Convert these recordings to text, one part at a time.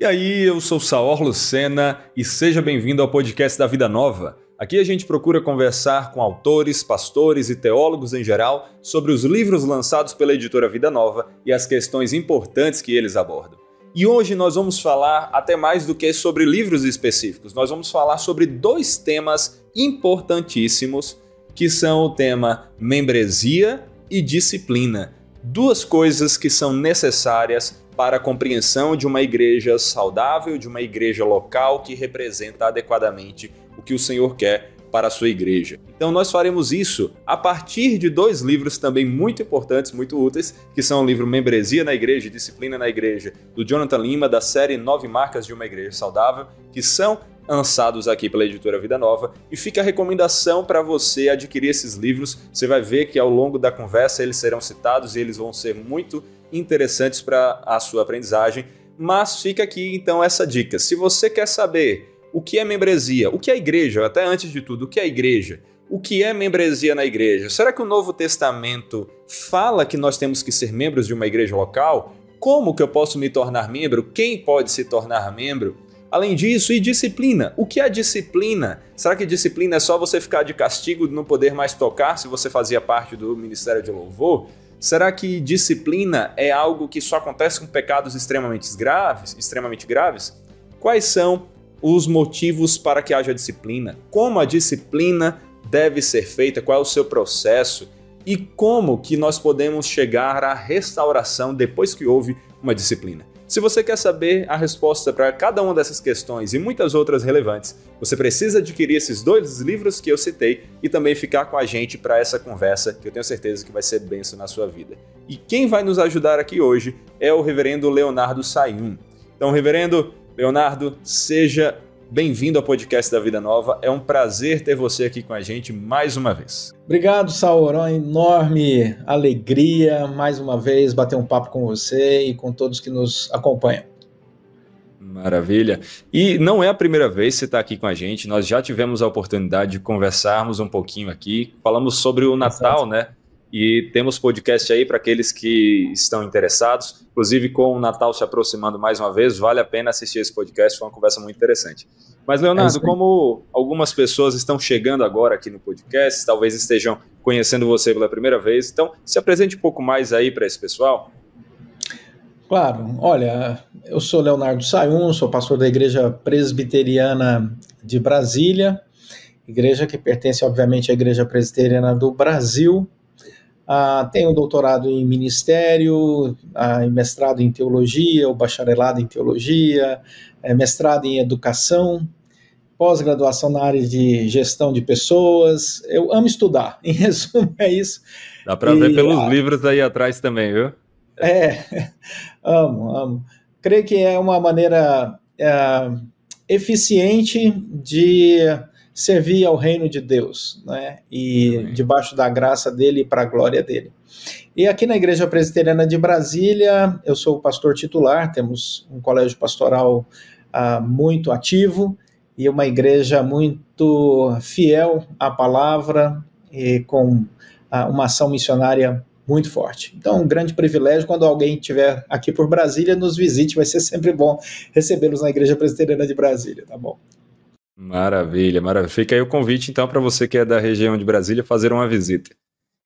E aí, eu sou Saor Lucena e seja bem-vindo ao podcast da Vida Nova. Aqui a gente procura conversar com autores, pastores e teólogos em geral sobre os livros lançados pela editora Vida Nova e as questões importantes que eles abordam. E hoje nós vamos falar até mais do que sobre livros específicos, nós vamos falar sobre dois temas importantíssimos que são o tema membresia e disciplina. Duas coisas que são necessárias para a compreensão de uma igreja saudável, de uma igreja local que representa adequadamente o que o Senhor quer para a sua igreja. Então nós faremos isso a partir de dois livros também muito importantes, muito úteis, que são o livro Membresia na Igreja e Disciplina na Igreja, do Jonathan Lima, da série Nove Marcas de uma Igreja Saudável, que são lançados aqui pela editora Vida Nova, e fica a recomendação para você adquirir esses livros. Você vai ver que ao longo da conversa eles serão citados e eles vão ser muito interessantes para a sua aprendizagem. Mas fica aqui então essa dica. Se você quer saber o que é membresia, o que é igreja, até antes de tudo, o que é igreja, o que é membresia na igreja, será que o Novo Testamento fala que nós temos que ser membros de uma igreja local? Como que eu posso me tornar membro? Quem pode se tornar membro? Além disso, e disciplina? O que é disciplina? Será que disciplina é só você ficar de castigo, não poder mais tocar se você fazia parte do Ministério de Louvor? Será que disciplina é algo que só acontece com pecados extremamente graves? Extremamente graves? Quais são os motivos para que haja disciplina? Como a disciplina deve ser feita? Qual é o seu processo? E como que nós podemos chegar à restauração depois que houve uma disciplina? Se você quer saber a resposta para cada uma dessas questões e muitas outras relevantes, você precisa adquirir esses dois livros que eu citei e também ficar com a gente para essa conversa que eu tenho certeza que vai ser benção na sua vida. E quem vai nos ajudar aqui hoje é o reverendo Leonardo Sayum. Então, reverendo Leonardo, seja Bem-vindo ao podcast da Vida Nova. É um prazer ter você aqui com a gente mais uma vez. Obrigado, Sauron. É uma enorme alegria mais uma vez bater um papo com você e com todos que nos acompanham. Maravilha. E não é a primeira vez que você está aqui com a gente. Nós já tivemos a oportunidade de conversarmos um pouquinho aqui. Falamos sobre o Natal, Exato. né? E temos podcast aí para aqueles que estão interessados. Inclusive, com o Natal se aproximando mais uma vez, vale a pena assistir esse podcast, foi uma conversa muito interessante. Mas, Leonardo, é como algumas pessoas estão chegando agora aqui no podcast, talvez estejam conhecendo você pela primeira vez, então se apresente um pouco mais aí para esse pessoal. Claro, olha, eu sou Leonardo Sayun, sou pastor da Igreja Presbiteriana de Brasília, igreja que pertence, obviamente, à Igreja Presbiteriana do Brasil, ah, tenho doutorado em ministério, ah, mestrado em teologia, ou bacharelado em teologia, é, mestrado em educação, pós-graduação na área de gestão de pessoas. Eu amo estudar, em resumo, é isso. Dá para ver pelos ah, livros aí atrás também, viu? É, amo, amo. Creio que é uma maneira é, eficiente de servir ao reino de Deus, né? E Amém. debaixo da graça dele e para a glória dele. E aqui na Igreja Presbiteriana de Brasília, eu sou o pastor titular, temos um colégio pastoral ah, muito ativo e uma igreja muito fiel à palavra e com ah, uma ação missionária muito forte. Então, um grande privilégio quando alguém estiver aqui por Brasília, nos visite, vai ser sempre bom recebê-los na Igreja Presbiteriana de Brasília, tá bom? Maravilha, maravilha. Fica aí o convite, então, para você que é da região de Brasília fazer uma visita.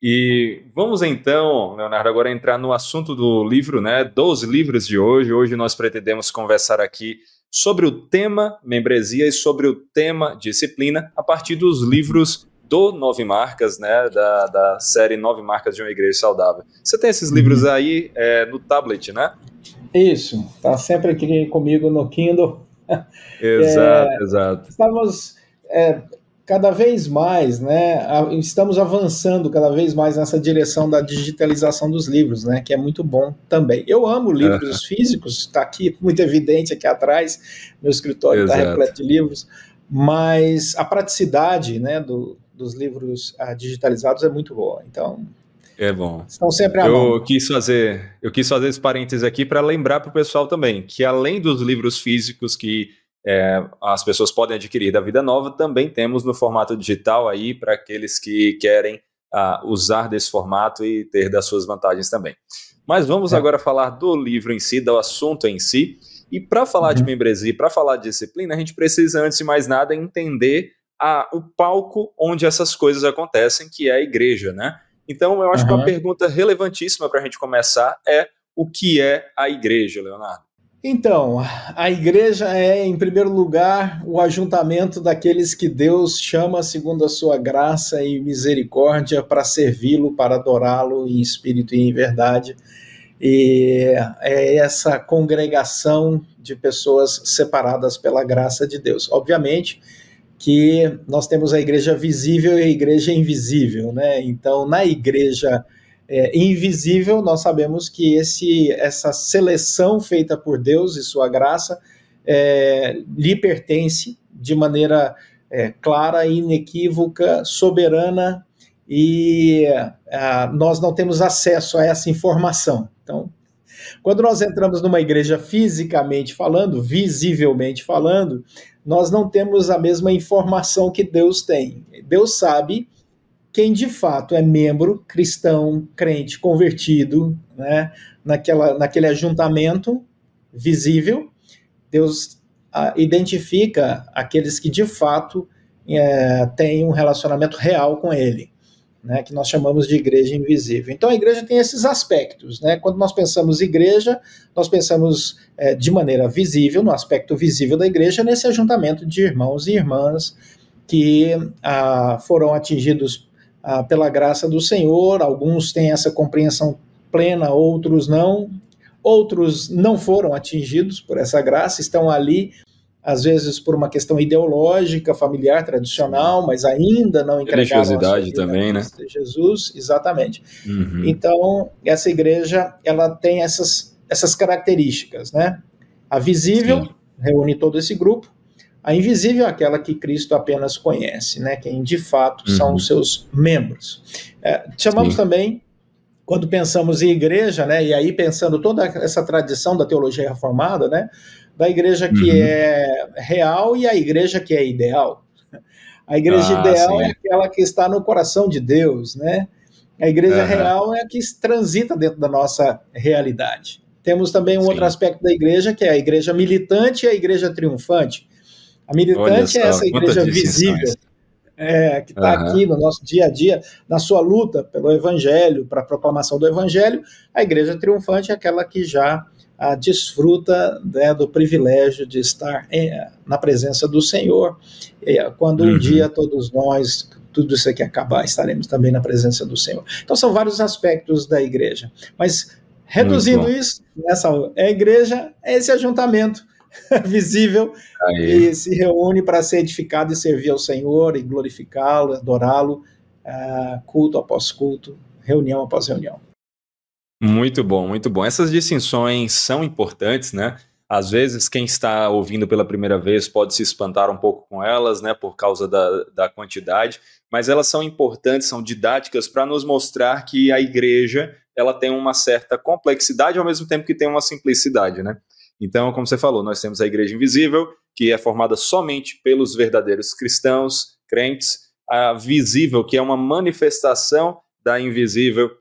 E vamos então, Leonardo, agora entrar no assunto do livro, né? Dos livros de hoje. Hoje nós pretendemos conversar aqui sobre o tema membresia e sobre o tema disciplina a partir dos livros do Nove Marcas, né? Da, da série Nove Marcas de uma Igreja Saudável. Você tem esses livros uhum. aí é, no tablet, né? Isso, tá sempre aqui comigo no Kindle Exato, é, exato. Estamos é, cada vez mais, né? Estamos avançando cada vez mais nessa direção da digitalização dos livros, né? Que é muito bom também. Eu amo livros uhum. físicos, está aqui muito evidente aqui atrás, meu escritório está repleto de livros, mas a praticidade, né? Do, dos livros ah, digitalizados é muito boa. Então, é bom. Estão sempre à eu mão. Quis fazer, eu quis fazer esse parênteses aqui para lembrar para o pessoal também que além dos livros físicos que é, as pessoas podem adquirir da Vida Nova, também temos no formato digital aí para aqueles que querem uh, usar desse formato e ter das suas vantagens também. Mas vamos é. agora falar do livro em si, do assunto em si. E para falar uhum. de membresia, para falar de disciplina, a gente precisa, antes de mais nada, entender a, ah, o palco onde essas coisas acontecem, que é a igreja, né? Então, eu acho uhum. que uma pergunta relevantíssima para a gente começar é o que é a igreja, Leonardo? Então, a igreja é, em primeiro lugar, o ajuntamento daqueles que Deus chama segundo a sua graça e misericórdia para servi-lo, para adorá-lo em espírito e em verdade. E é essa congregação de pessoas separadas pela graça de Deus. Obviamente, que nós temos a igreja visível e a igreja invisível, né? Então, na igreja é, invisível, nós sabemos que esse, essa seleção feita por Deus e sua graça é, lhe pertence de maneira é, clara, inequívoca, soberana, e ah, nós não temos acesso a essa informação. Então, quando nós entramos numa igreja fisicamente falando, visivelmente falando, nós não temos a mesma informação que Deus tem. Deus sabe quem de fato é membro, cristão, crente, convertido, né, naquela, naquele ajuntamento visível. Deus ah, identifica aqueles que de fato é, têm um relacionamento real com Ele né, que nós chamamos de igreja invisível. Então a igreja tem esses aspectos. Né? Quando nós pensamos igreja, nós pensamos é, de maneira visível, no aspecto visível da igreja, nesse ajuntamento de irmãos e irmãs que ah, foram atingidos ah, pela graça do Senhor, alguns têm essa compreensão plena, outros não, outros não foram atingidos por essa graça, estão ali às vezes por uma questão ideológica, familiar, tradicional, mas ainda não entregaram religiosidade também, né? Jesus, exatamente. Uhum. Então essa igreja ela tem essas essas características, né? A visível Sim. reúne todo esse grupo. A invisível é aquela que Cristo apenas conhece, né? Quem de fato uhum. são os seus membros. É, chamamos Sim. também quando pensamos em igreja, né? E aí pensando toda essa tradição da teologia reformada, né? da igreja que uhum. é real e a igreja que é ideal. A igreja ah, ideal sim. é aquela que está no coração de Deus, né? A igreja uhum. real é a que transita dentro da nossa realidade. Temos também um sim. outro aspecto da igreja, que é a igreja militante e a igreja triunfante. A militante é essa igreja visível, é, que está uhum. aqui no nosso dia a dia, na sua luta pelo evangelho, para a proclamação do evangelho. A igreja triunfante é aquela que já a desfruta né, do privilégio de estar é, na presença do Senhor, é, quando uhum. um dia todos nós, tudo isso aqui acabar, estaremos também na presença do Senhor. Então são vários aspectos da igreja, mas reduzindo isso, nessa a é igreja é esse ajuntamento visível Aí. e se reúne para ser edificado e servir ao Senhor e glorificá-lo, adorá-lo, uh, culto após culto, reunião após reunião. Muito bom, muito bom. Essas distinções são importantes, né? Às vezes, quem está ouvindo pela primeira vez pode se espantar um pouco com elas, né, por causa da, da quantidade, mas elas são importantes, são didáticas para nos mostrar que a igreja ela tem uma certa complexidade ao mesmo tempo que tem uma simplicidade, né? Então, como você falou, nós temos a Igreja Invisível, que é formada somente pelos verdadeiros cristãos, crentes, a Visível, que é uma manifestação da Invisível,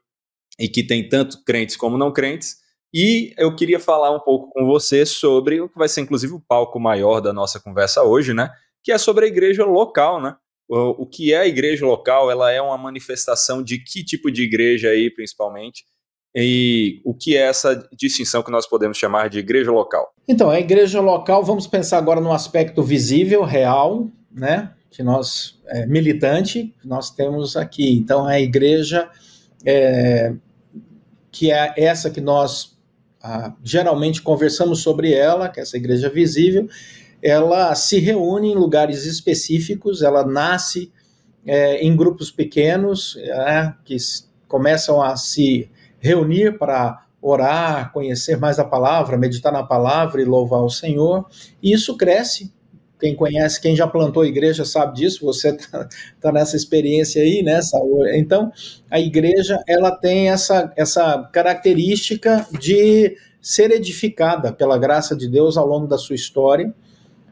e que tem tanto crentes como não crentes. E eu queria falar um pouco com você sobre o que vai ser, inclusive, o palco maior da nossa conversa hoje, né? Que é sobre a igreja local, né? O, o que é a igreja local? Ela é uma manifestação de que tipo de igreja aí, principalmente? E o que é essa distinção que nós podemos chamar de igreja local? Então, a igreja local, vamos pensar agora no aspecto visível, real, né? Que nós, é, militante, nós temos aqui. Então, é a igreja é, que é essa que nós ah, geralmente conversamos sobre ela, que é essa igreja visível, ela se reúne em lugares específicos, ela nasce é, em grupos pequenos, é, que começam a se reunir para orar, conhecer mais a palavra, meditar na palavra e louvar o Senhor, e isso cresce quem conhece, quem já plantou a igreja sabe disso, você está tá nessa experiência aí, né, Saúl? Então, a igreja, ela tem essa, essa característica de ser edificada pela graça de Deus ao longo da sua história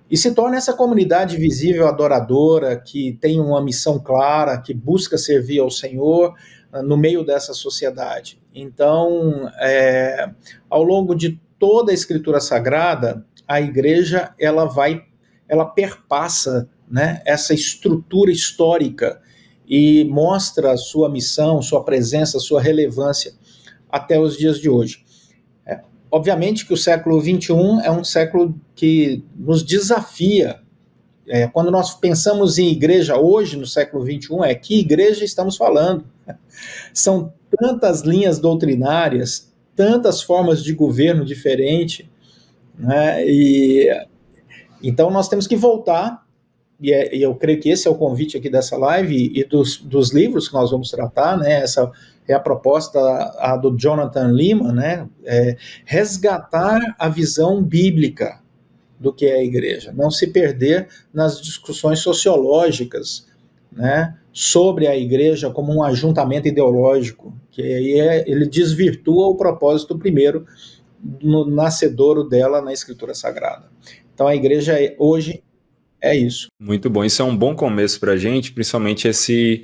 e se torna essa comunidade visível, adoradora, que tem uma missão clara, que busca servir ao Senhor ah, no meio dessa sociedade. Então, é, ao longo de toda a Escritura Sagrada, a igreja ela vai ela perpassa né, essa estrutura histórica e mostra a sua missão, sua presença, sua relevância até os dias de hoje. É, obviamente que o século XXI é um século que nos desafia. É, quando nós pensamos em igreja hoje, no século XXI, é que igreja estamos falando? São tantas linhas doutrinárias, tantas formas de governo diferente, né, e então nós temos que voltar, e, é, e, eu creio que esse é o convite aqui dessa live e, dos, dos, livros que nós vamos tratar, né? Essa é a proposta a do Jonathan Lima, né? É resgatar a visão bíblica do que é a igreja, não se perder nas discussões sociológicas, né? sobre a igreja como um ajuntamento ideológico, que aí é, ele desvirtua o propósito primeiro no nascedouro dela na Escritura Sagrada. Então a igreja é, hoje é isso. Muito bom, isso é um bom começo para a gente, principalmente esse,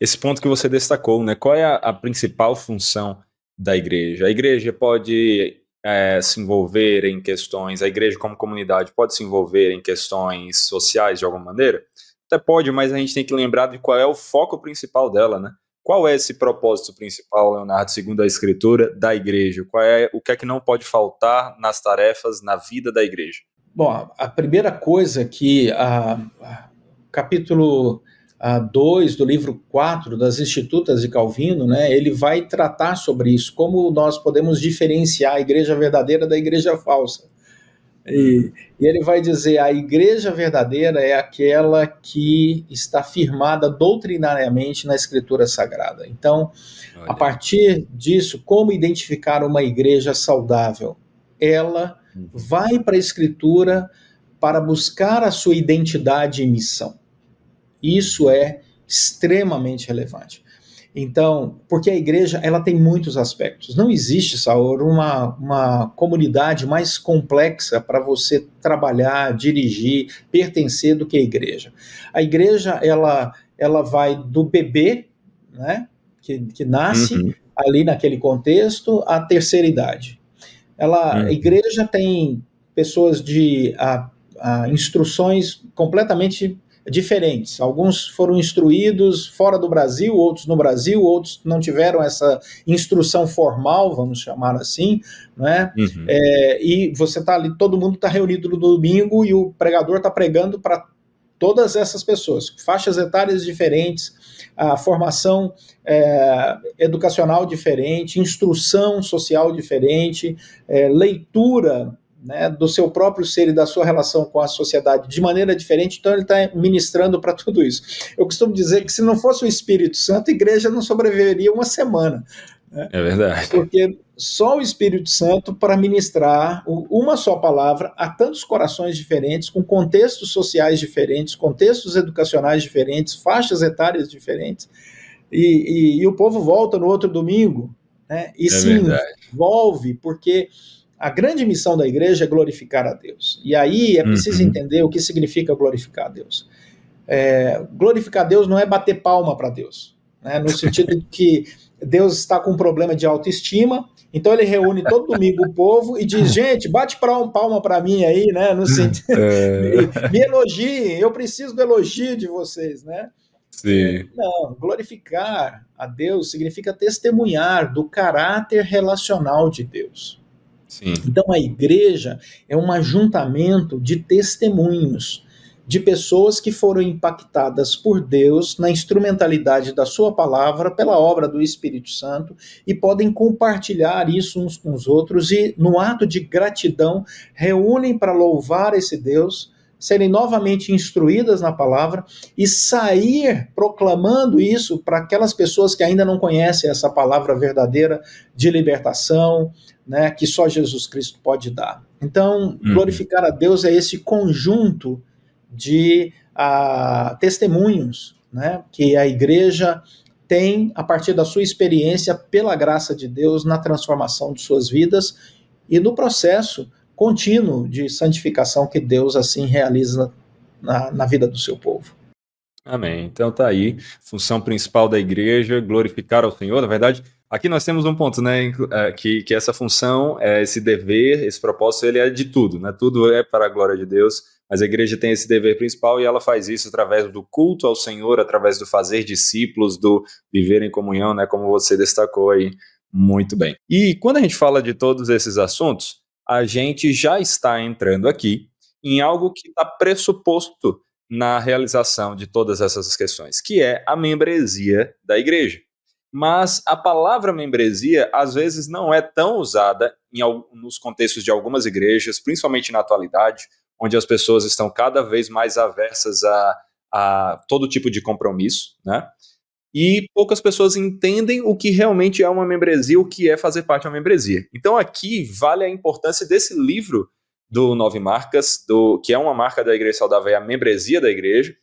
esse ponto que você destacou, né? Qual é a, a principal função da igreja? A igreja pode é, se envolver em questões, a igreja como comunidade pode se envolver em questões sociais de alguma maneira? Até pode, mas a gente tem que lembrar de qual é o foco principal dela, né? Qual é esse propósito principal, Leonardo, segundo a escritura, da igreja? Qual é o que é que não pode faltar nas tarefas, na vida da igreja? Bom, a primeira coisa que a, a capítulo 2 do livro 4 das Institutas de Calvino, né, ele vai tratar sobre isso, como nós podemos diferenciar a igreja verdadeira da igreja falsa. E, e, ele vai dizer: a igreja verdadeira é aquela que está firmada doutrinariamente na Escritura Sagrada. Então, Olha. a partir disso, como identificar uma igreja saudável? Ela vai para a Escritura para buscar a sua identidade e missão. Isso é extremamente relevante. Então, porque a igreja ela tem muitos aspectos. Não existe, Saor, uma, uma comunidade mais complexa para você trabalhar, dirigir, pertencer do que a igreja. A igreja ela, ela vai do bebê, né, que, que nasce uhum. ali naquele contexto, à terceira idade. Ela, a uhum. igreja tem pessoas de a, a, instruções completamente diferentes. Alguns foram instruídos fora do Brasil, outros no Brasil, outros não tiveram essa instrução formal, vamos chamar assim, né? Uhum. É, e você está ali, todo mundo está reunido no domingo e o pregador está pregando para todas essas pessoas, faixas etárias diferentes, a formação é, educacional diferente, instrução social diferente, é, leitura né, do seu próprio ser e da sua relação com a sociedade de maneira diferente, então ele está ministrando para tudo isso. Eu costumo dizer que se não fosse o Espírito Santo, a igreja não sobreviveria uma semana. Né? É verdade. Porque só o Espírito Santo para ministrar uma só palavra a tantos corações diferentes, com contextos sociais diferentes, contextos educacionais diferentes, faixas etárias diferentes. E, e, e o povo volta no outro domingo né? e é se verdade. envolve, porque a grande missão da igreja é glorificar a Deus. E aí é preciso uhum. entender o que significa glorificar a Deus. É, glorificar a Deus não é bater palma para Deus, né? no sentido que Deus está com um problema de autoestima então ele reúne todo domingo o povo e diz: gente, bate pra um palma para mim aí, né? No hum, sentido, é... me elogiem, eu preciso do elogio de vocês, né? Sim. É, não, glorificar a Deus significa testemunhar do caráter relacional de Deus. Sim. Então a igreja é um ajuntamento de testemunhos de pessoas que foram impactadas por Deus na instrumentalidade da Sua palavra, pela obra do Espírito Santo, e podem compartilhar isso uns com os outros e, no ato de gratidão, reúnem para louvar esse Deus, serem novamente instruídas na palavra e sair proclamando isso para aquelas pessoas que ainda não conhecem essa palavra verdadeira de libertação, né, que só Jesus Cristo pode dar. Então, uhum. glorificar a Deus é esse conjunto de ah, testemunhos né, que a igreja tem a partir da sua experiência, pela graça de Deus, na transformação de suas vidas e no processo contínuo de santificação que Deus assim realiza na, na vida do seu povo. Amém. Então tá aí, função principal da igreja, glorificar ao Senhor. Na verdade, aqui nós temos um ponto, né, é, que, que essa função, é esse dever, esse propósito, ele é de tudo, né? Tudo é para a glória de Deus mas a igreja tem esse dever principal e ela faz isso através do culto ao Senhor, através do fazer discípulos, do viver em comunhão, né, como você destacou aí muito bem. E quando a gente fala de todos esses assuntos, a gente já está entrando aqui em algo que está pressuposto na realização de todas essas questões, que é a membresia da igreja. Mas a palavra membresia às vezes não é tão usada em, nos contextos de algumas igrejas, principalmente na atualidade, onde as pessoas estão cada vez mais aversas a, a todo tipo de compromisso, né? E poucas pessoas entendem o que realmente é uma membresia, o que é fazer parte de uma membresia. Então aqui vale a importância desse livro do Nove Marcas, do que é uma marca da Igreja Saudável, é a membresia da igreja,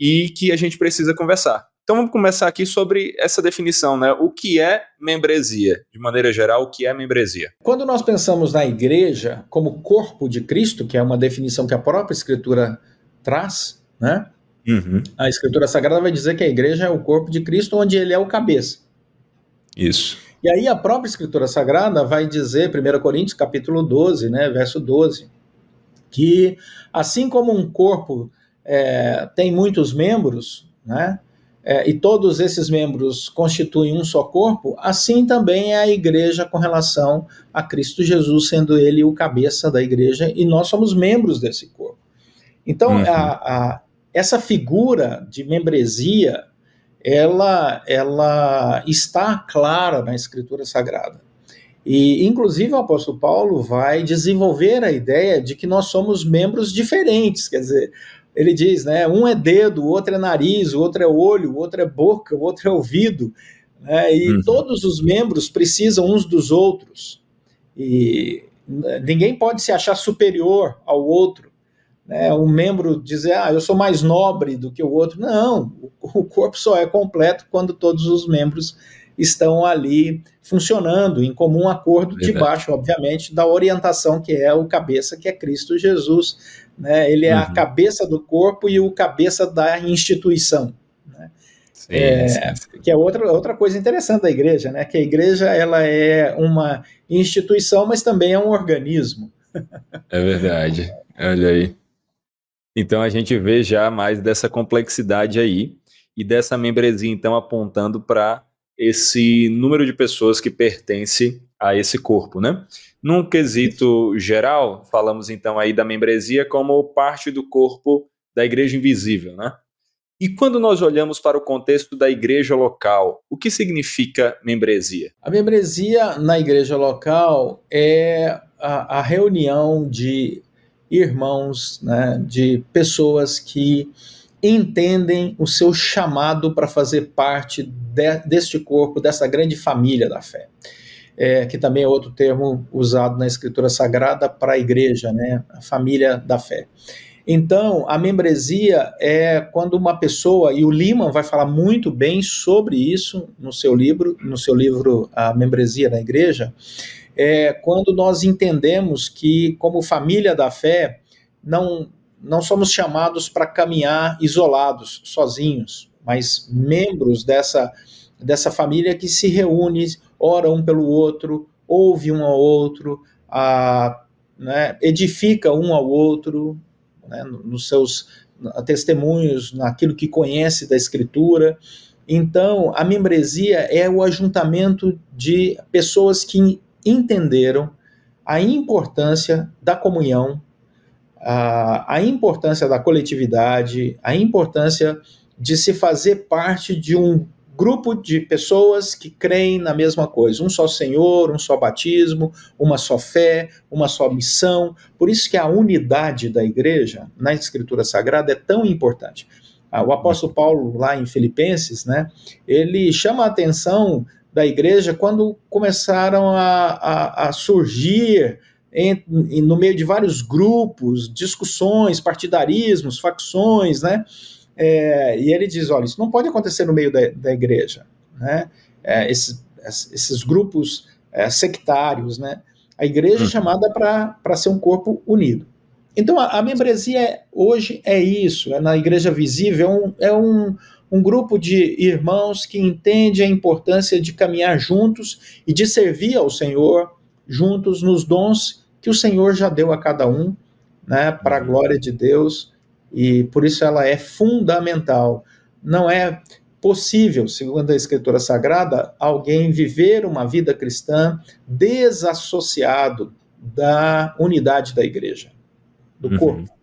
e que a gente precisa conversar. Então vamos começar aqui sobre essa definição, né? O que é membresia? De maneira geral, o que é membresia? Quando nós pensamos na igreja como corpo de Cristo, que é uma definição que a própria Escritura traz, né? Uhum. A Escritura Sagrada vai dizer que a igreja é o corpo de Cristo, onde ele é o cabeça. Isso. E aí a própria Escritura Sagrada vai dizer, 1 Coríntios capítulo 12, né, verso 12, que assim como um corpo é, tem muitos membros, né, é, e todos esses membros constituem um só corpo, assim também é a igreja com relação a Cristo Jesus, sendo ele o cabeça da igreja, e nós somos membros desse corpo. Então, uhum. a, a, essa figura de membresia, ela, ela está clara na Escritura Sagrada. E, inclusive, o apóstolo Paulo vai desenvolver a ideia de que nós somos membros diferentes, quer dizer, ele diz, né? Um é dedo, o outro é nariz, o outro é olho, o outro é boca, o outro é ouvido, né? E uhum. todos os membros precisam uns dos outros. E né, ninguém pode se achar superior ao outro. Né? Um membro dizer, ah, eu sou mais nobre do que o outro. Não, o corpo só é completo quando todos os membros estão ali funcionando em comum acordo, Verdade. debaixo, obviamente, da orientação que é o cabeça, que é Cristo Jesus. Né? Ele é uhum. a cabeça do corpo e o cabeça da instituição. Né? Sim, é, sim, Que é outra, outra coisa interessante da igreja, né? que a igreja ela é uma instituição, mas também é um organismo. É verdade, olha aí. Então a gente vê já mais dessa complexidade aí e dessa membresia, então, apontando para esse número de pessoas que pertence a esse corpo, né? Num quesito geral, falamos então aí da membresia como parte do corpo da igreja invisível, né? E quando nós olhamos para o contexto da igreja local, o que significa membresia? A membresia na igreja local é a, a reunião de irmãos, né, de pessoas que entendem o seu chamado para fazer parte de, deste corpo, dessa grande família da fé. É, que também é outro termo usado na Escritura Sagrada para a igreja, né? A família da fé. Então, a membresia é quando uma pessoa, e o Liman vai falar muito bem sobre isso no seu livro, no seu livro A Membresia da Igreja, é quando nós entendemos que, como família da fé, não, não somos chamados para caminhar isolados, sozinhos, mas membros dessa, dessa família que se reúne, ora um pelo outro, ouve um ao outro, a, né, edifica um ao outro né, nos seus testemunhos, naquilo que conhece da Escritura. Então, a membresia é o ajuntamento de pessoas que entenderam a importância da comunhão, a, a importância da coletividade, a importância de se fazer parte de um grupo de pessoas que creem na mesma coisa, um só Senhor, um só batismo, uma só fé, uma só missão. Por isso que a unidade da igreja na Escritura Sagrada é tão importante. Ah, o apóstolo Paulo lá em Filipenses, né? Ele chama a atenção da igreja quando começaram a, a, a surgir em, no meio de vários grupos, discussões, partidarismos, facções, né? É, e ele diz: olha, isso não pode acontecer no meio da, da igreja. Né? É, esses, esses, grupos é, sectários, né? a igreja é hum. chamada para ser um corpo unido. Então, a, a membresia é, hoje é isso, é na igreja visível, é um, é um, um grupo de irmãos que entende a importância de caminhar juntos e de servir ao Senhor juntos nos dons que o Senhor já deu a cada um, né, para a uhum. glória de Deus e por isso ela é fundamental. Não é possível, segundo a Escritura Sagrada, alguém viver uma vida cristã desassociado da unidade da igreja, do uhum. corpo.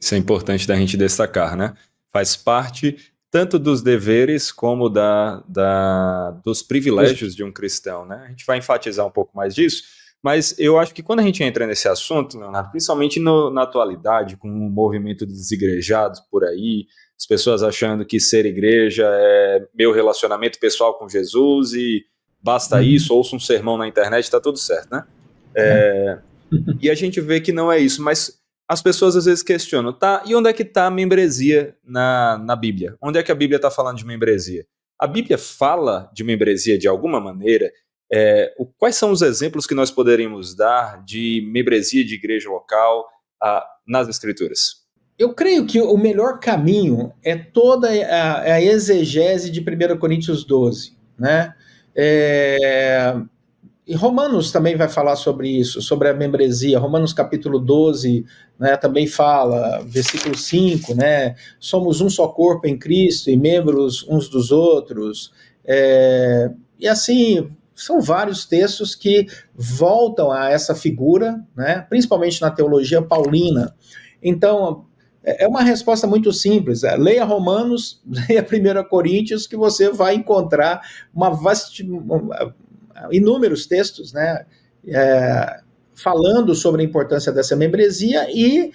Isso é importante da gente destacar, né? Faz parte tanto dos deveres como da, da, dos privilégios de um cristão, né? A gente vai enfatizar um pouco mais disso, mas eu acho que quando a gente entra nesse assunto, Leonardo, principalmente no, na atualidade, com o movimento dos desigrejados por aí, as pessoas achando que ser igreja é meu relacionamento pessoal com Jesus e basta uhum. isso, ouço um sermão na internet, está tudo certo, né? É, uhum. e a gente vê que não é isso, mas as pessoas às vezes questionam, tá? E onde é que está a membresia na, na Bíblia? Onde é que a Bíblia está falando de membresia? A Bíblia fala de membresia de alguma maneira? É, o, quais são os exemplos que nós poderíamos dar de membresia de igreja local a, nas Escrituras? Eu creio que o melhor caminho é toda a, a exegese de 1 Coríntios 12, né? É, e Romanos também vai falar sobre isso, sobre a membresia. Romanos capítulo 12 né, também fala, versículo 5, né? Somos um só corpo em Cristo e membros uns dos outros. É, e assim são vários textos que voltam a essa figura, né, principalmente na teologia paulina. Então, é, é uma resposta muito simples. É, leia Romanos, leia 1 Coríntios, que você vai encontrar uma vast... inúmeros textos né, é, falando sobre a importância dessa membresia e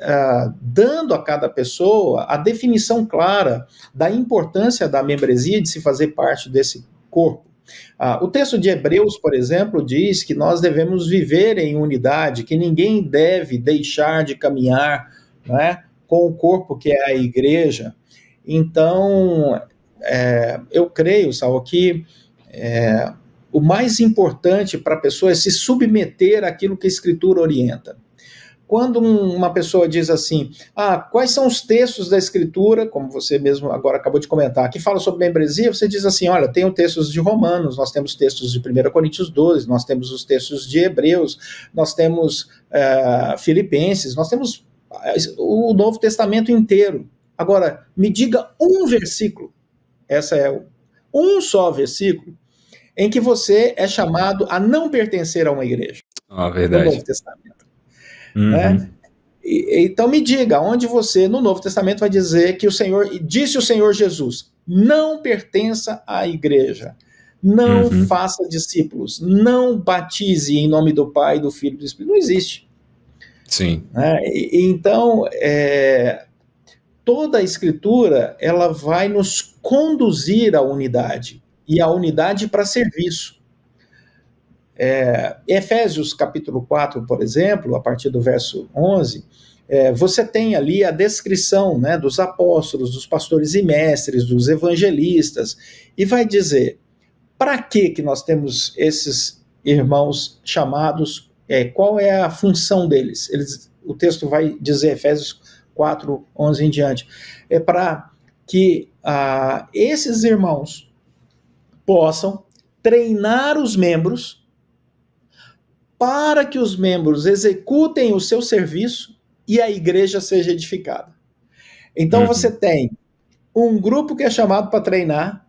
é, dando a cada pessoa a definição clara da importância da membresia de se fazer parte desse corpo. Ah, o texto de Hebreus, por exemplo, diz que nós devemos viver em unidade, que ninguém deve deixar de caminhar né, com o corpo que é a igreja. Então, é, eu creio, Sal, que é, o mais importante para a pessoa é se submeter àquilo que a Escritura orienta quando um, uma pessoa diz assim, ah, quais são os textos da escritura, como você mesmo agora acabou de comentar, que fala sobre membresia, você diz assim, olha, tem textos de Romanos, nós temos textos de 1 Coríntios 12, nós temos os textos de Hebreus, nós temos uh, Filipenses, nós temos eh, o Novo Testamento inteiro. Agora, me diga um versículo, essa é o, um só versículo, em que você é chamado a não pertencer a uma igreja. Ah, verdade. No Novo Testamento. Uhum. Né? E, então me diga, onde você no Novo Testamento vai dizer que o Senhor, disse o Senhor Jesus, não pertença à igreja, não uhum. faça discípulos, não batize em nome do Pai, do Filho e do Espírito. Não existe. Sim. Né? E, então, é, toda a escritura ela vai nos conduzir à unidade e à unidade para serviço. É, Efésios capítulo 4, por exemplo, a partir do verso 11, é, você tem ali a descrição né, dos apóstolos, dos pastores e mestres, dos evangelistas, e vai dizer para que, que nós temos esses irmãos chamados, é, qual é a função deles. Eles, o texto vai dizer, Efésios 4, 11 em diante, é para que ah, esses irmãos possam treinar os membros para que os membros executem o seu serviço e a igreja seja edificada. Então uhum. você tem um grupo que é chamado para treinar,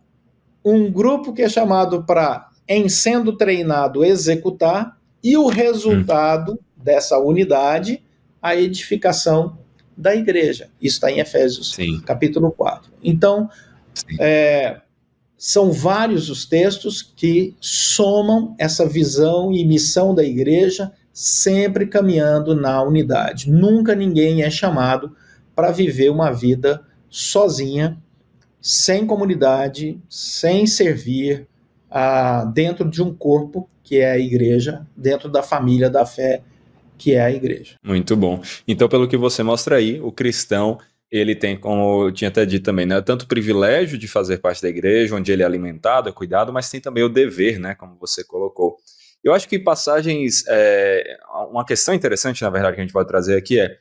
um grupo que é chamado para, em sendo treinado, executar, e o resultado uhum. dessa unidade, a edificação da igreja. Isso está em Efésios, Sim. capítulo 4. Então, é, são vários os textos que somam essa visão e missão da igreja, sempre caminhando na unidade. Nunca ninguém é chamado para viver uma vida sozinha, sem comunidade, sem servir ah, dentro de um corpo que é a igreja, dentro da família da fé que é a igreja. Muito bom. Então, pelo que você mostra aí, o cristão ele tem, como eu tinha até dito também, né, tanto o privilégio de fazer parte da igreja, onde ele é alimentado, é cuidado, mas tem também o dever, né, como você colocou. Eu acho que passagens, é, uma questão interessante, na verdade, que a gente pode trazer aqui é,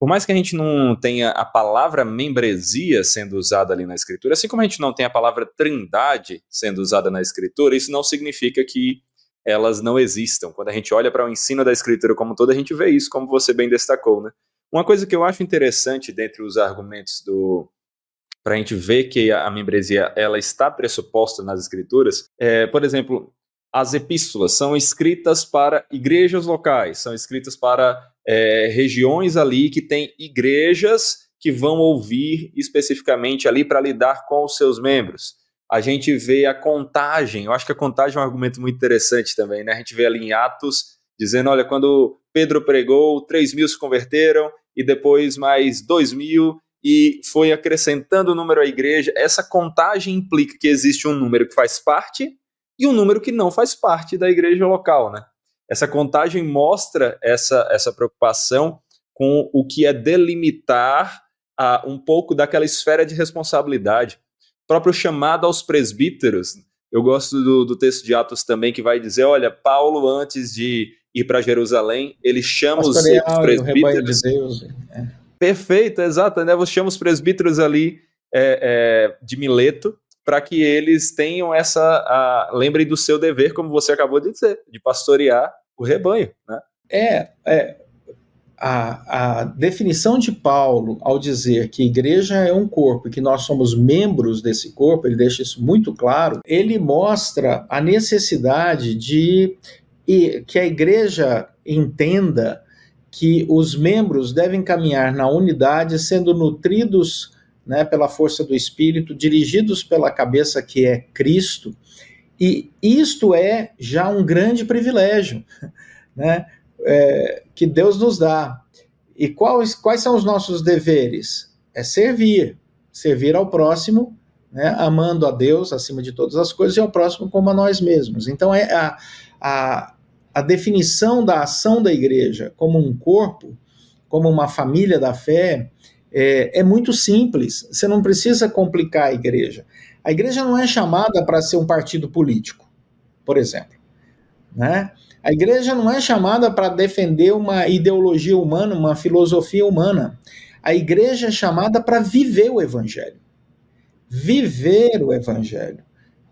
por mais que a gente não tenha a palavra membresia sendo usada ali na escritura, assim como a gente não tem a palavra trindade sendo usada na escritura, isso não significa que elas não existam. Quando a gente olha para o ensino da escritura como um todo, a gente vê isso, como você bem destacou, né? Uma coisa que eu acho interessante dentre os argumentos do para a gente ver que a membresia ela está pressuposta nas escrituras, é, por exemplo, as epístolas são escritas para igrejas locais, são escritas para é, regiões ali que tem igrejas que vão ouvir especificamente ali para lidar com os seus membros. A gente vê a contagem, eu acho que a contagem é um argumento muito interessante também, né? A gente vê ali em Atos dizendo: olha, quando Pedro pregou, 3 mil se converteram, e depois mais 2 mil, e foi acrescentando o número à igreja. Essa contagem implica que existe um número que faz parte e um número que não faz parte da igreja local, né? Essa contagem mostra essa, essa preocupação com o que é delimitar a um pouco daquela esfera de responsabilidade. O próprio chamado aos presbíteros. Eu gosto do, do texto de Atos também, que vai dizer: olha, Paulo, antes de ir para Jerusalém, ele chama os, os presbíteros. De Deus, é. Perfeito, exato. Né? Chama os presbíteros ali é, é de Mileto para que eles tenham essa. A, lembrem do seu dever, como você acabou de dizer, de pastorear o rebanho. Né? É, é a, a, definição de Paulo ao dizer que igreja é um corpo e que nós somos membros desse corpo, ele deixa isso muito claro, ele mostra a necessidade de e que a igreja entenda que os membros devem caminhar na unidade, sendo nutridos né, pela força do Espírito, dirigidos pela cabeça que é Cristo, e isto é já um grande privilégio né, é, que Deus nos dá. E quais, quais são os nossos deveres? É servir, servir ao próximo, né, amando a Deus acima de todas as coisas e ao próximo como a nós mesmos. Então, é a, a, a definição da ação da igreja como um corpo, como uma família da fé, é, é muito simples. Você não precisa complicar a igreja. A igreja não é chamada para ser um partido político, por exemplo. Né? A igreja não é chamada para defender uma ideologia humana, uma filosofia humana. A igreja é chamada para viver o evangelho. Viver o evangelho.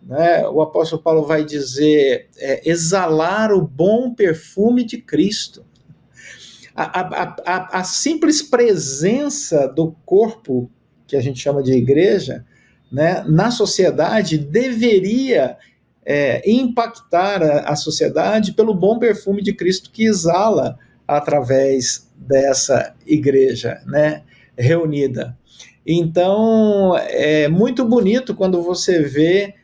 Né? O apóstolo Paulo vai dizer: é, exalar o bom perfume de Cristo. A, a, a, a, simples presença do corpo, que a gente chama de igreja, né, na sociedade deveria é, impactar a, sociedade pelo bom perfume de Cristo que exala através dessa igreja né, reunida. Então, é muito bonito quando você vê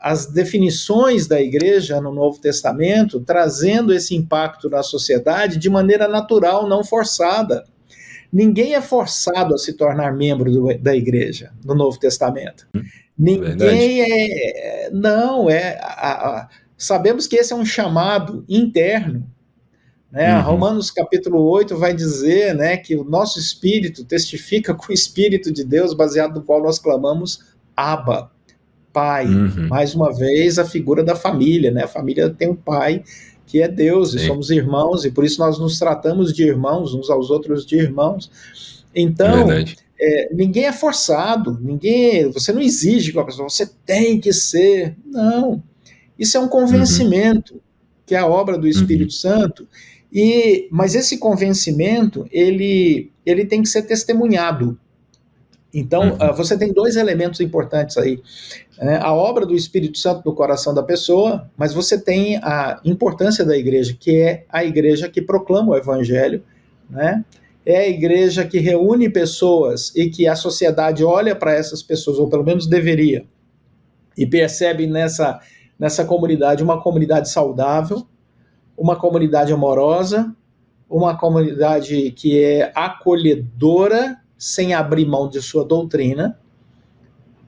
as definições da igreja no Novo Testamento, trazendo esse impacto na sociedade de maneira natural, não forçada. Ninguém é forçado a se tornar membro do, da igreja no Novo Testamento. Hum, Ninguém é, é. Não, é. A, a, sabemos que esse é um chamado interno. Né? Uhum. Romanos capítulo 8 vai dizer né, que o nosso espírito testifica com o espírito de Deus, baseado no qual nós clamamos Abba, pai. Uhum. Mais uma vez, a figura da família, né? A família tem um pai que é Deus, Sim. e somos irmãos, e por isso nós nos tratamos de irmãos, uns aos outros de irmãos. Então, é, ninguém é forçado, ninguém, você não exige que a pessoa, você tem que ser. Não. Isso é um convencimento, uhum. que é a obra do Espírito uhum. Santo. E, mas esse convencimento, ele, ele tem que ser testemunhado. Então, uhum. Ah, você tem dois elementos importantes aí. Né? a obra do Espírito Santo no coração da pessoa, mas você tem a importância da igreja, que é a igreja que proclama o evangelho, né? É a igreja que reúne pessoas e que a sociedade olha para essas pessoas, ou pelo menos deveria, e percebe nessa, nessa comunidade uma comunidade saudável, uma comunidade amorosa, uma comunidade que é acolhedora sem abrir mão de sua doutrina,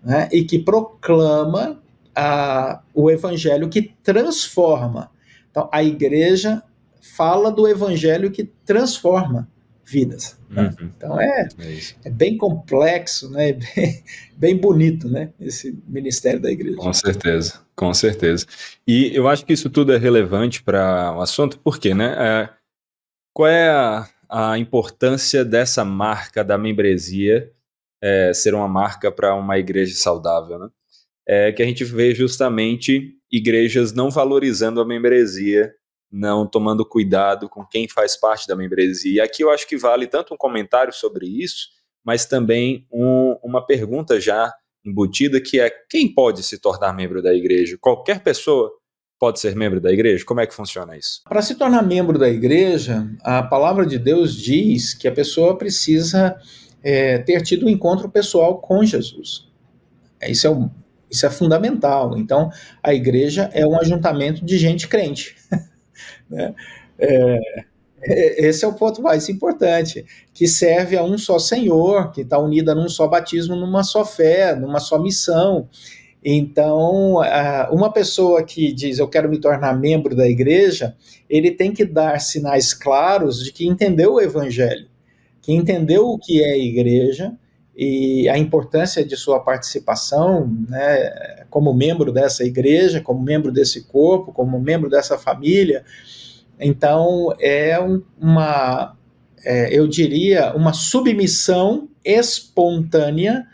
né, e que proclama a, o evangelho que transforma. Então, a igreja fala do evangelho que transforma vidas. Né? Uhum. Então, é, é, é, bem complexo, né? Bem, bem, bonito né? esse ministério da igreja. Com certeza, com certeza. E eu acho que isso tudo é relevante para o assunto, porque, né? É, qual é a a importância dessa marca da membresia é, ser uma marca para uma igreja saudável, né? É que a gente vê justamente igrejas não valorizando a membresia, não tomando cuidado com quem faz parte da membresia. E aqui eu acho que vale tanto um comentário sobre isso, mas também um, uma pergunta já embutida que é quem pode se tornar membro da igreja? Qualquer pessoa? pode ser membro da igreja? Como é que funciona isso? Para se tornar membro da igreja, a palavra de Deus diz que a pessoa precisa é, ter tido um encontro pessoal com Jesus. É, isso é, um, isso é fundamental. Então, a igreja é um ajuntamento de gente crente. né? É, é, esse é o ponto mais importante, que serve a um só Senhor, que está unida num só batismo, numa só fé, numa só missão. Então, uma pessoa que diz eu quero me tornar membro da igreja, ele tem que dar sinais claros de que entendeu o evangelho, que entendeu o que é igreja e a importância de sua participação, né, como membro dessa igreja, como membro desse corpo, como membro dessa família. Então, é uma, é, eu diria, uma submissão espontânea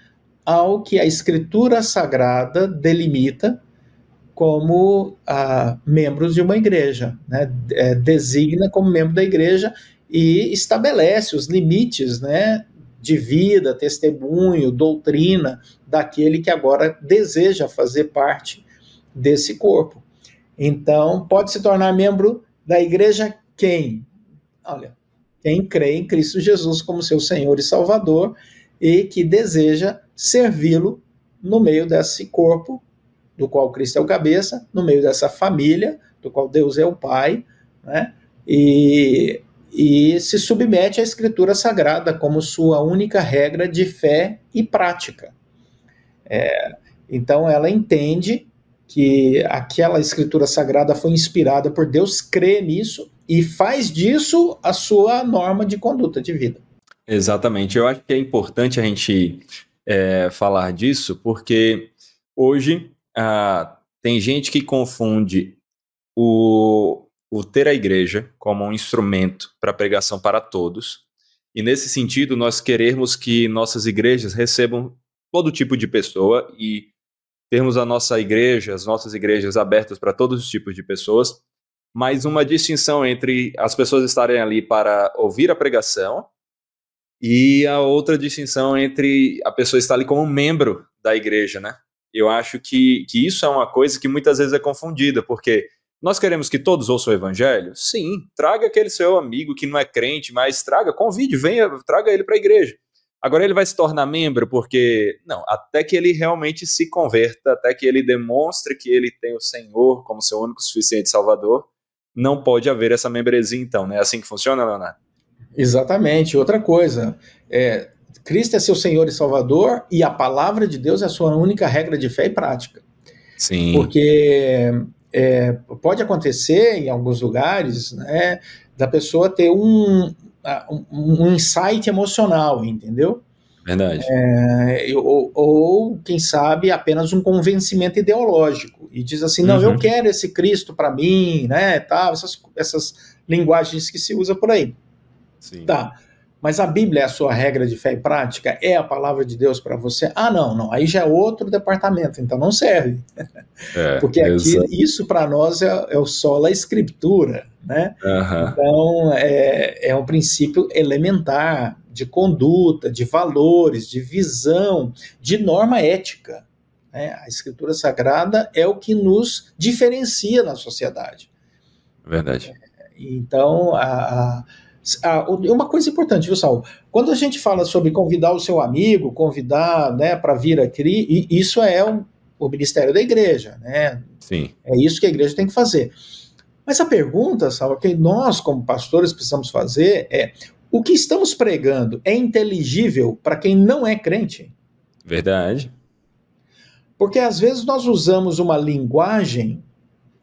ao que a Escritura Sagrada delimita como ah, membros de uma igreja, né? é, designa como membro da igreja e estabelece os limites né, de vida, testemunho, doutrina daquele que agora deseja fazer parte desse corpo. Então, pode se tornar membro da igreja quem? Olha, quem crê em Cristo Jesus como seu Senhor e Salvador e que deseja servi-lo no meio desse corpo, do qual Cristo é o cabeça, no meio dessa família, do qual Deus é o Pai, né? e, e se submete à Escritura Sagrada como sua única regra de fé e prática. É, então ela entende que aquela Escritura Sagrada foi inspirada por Deus, crê nisso e faz disso a sua norma de conduta de vida. Exatamente. Eu acho que é importante a gente é, falar disso, porque hoje ah, tem gente que confunde o, o ter a igreja como um instrumento para pregação para todos, e nesse sentido nós queremos que nossas igrejas recebam todo tipo de pessoa e termos a nossa igreja, as nossas igrejas abertas para todos os tipos de pessoas, mas uma distinção entre as pessoas estarem ali para ouvir a pregação e a outra distinção entre a pessoa estar ali como membro da igreja, né? Eu acho que, que isso é uma coisa que muitas vezes é confundida, porque nós queremos que todos ouçam o evangelho? Sim, traga aquele seu amigo que não é crente, mas traga, convide, venha, traga ele para a igreja. Agora ele vai se tornar membro porque, não, até que ele realmente se converta, até que ele demonstre que ele tem o Senhor como seu único suficiente salvador, não pode haver essa membresia então, né? É assim que funciona, Leonardo? Exatamente. Outra coisa, é, Cristo é seu Senhor e Salvador e a palavra de Deus é a sua única regra de fé e prática. Sim. Porque é, pode acontecer em alguns lugares, né, da pessoa ter um, um insight emocional, entendeu? Verdade. É, ou, ou, quem sabe, apenas um convencimento ideológico e diz assim: não, uhum. eu quero esse Cristo para mim, né, tal, essas, essas linguagens que se usa por aí. Sim. Tá. Mas a Bíblia é a sua regra de fé e prática? É a palavra de Deus para você? Ah, não, não. Aí já é outro departamento, então não serve. É, Porque aqui, isso para nós é, é, o a escritura, né? Uhum. Então, é, é um princípio elementar de conduta, de valores, de visão, de norma ética. Né? A escritura sagrada é o que nos diferencia na sociedade. Verdade. Então, a, a ah, uma coisa importante, viu, Saul? Quando a gente fala sobre convidar o seu amigo, convidar né, para vir aqui, isso é um, o ministério da igreja, né? Sim. É isso que a igreja tem que fazer. Mas a pergunta, Saul, que nós, como pastores, precisamos fazer é: o que estamos pregando é inteligível para quem não é crente? Verdade. Porque às vezes nós usamos uma linguagem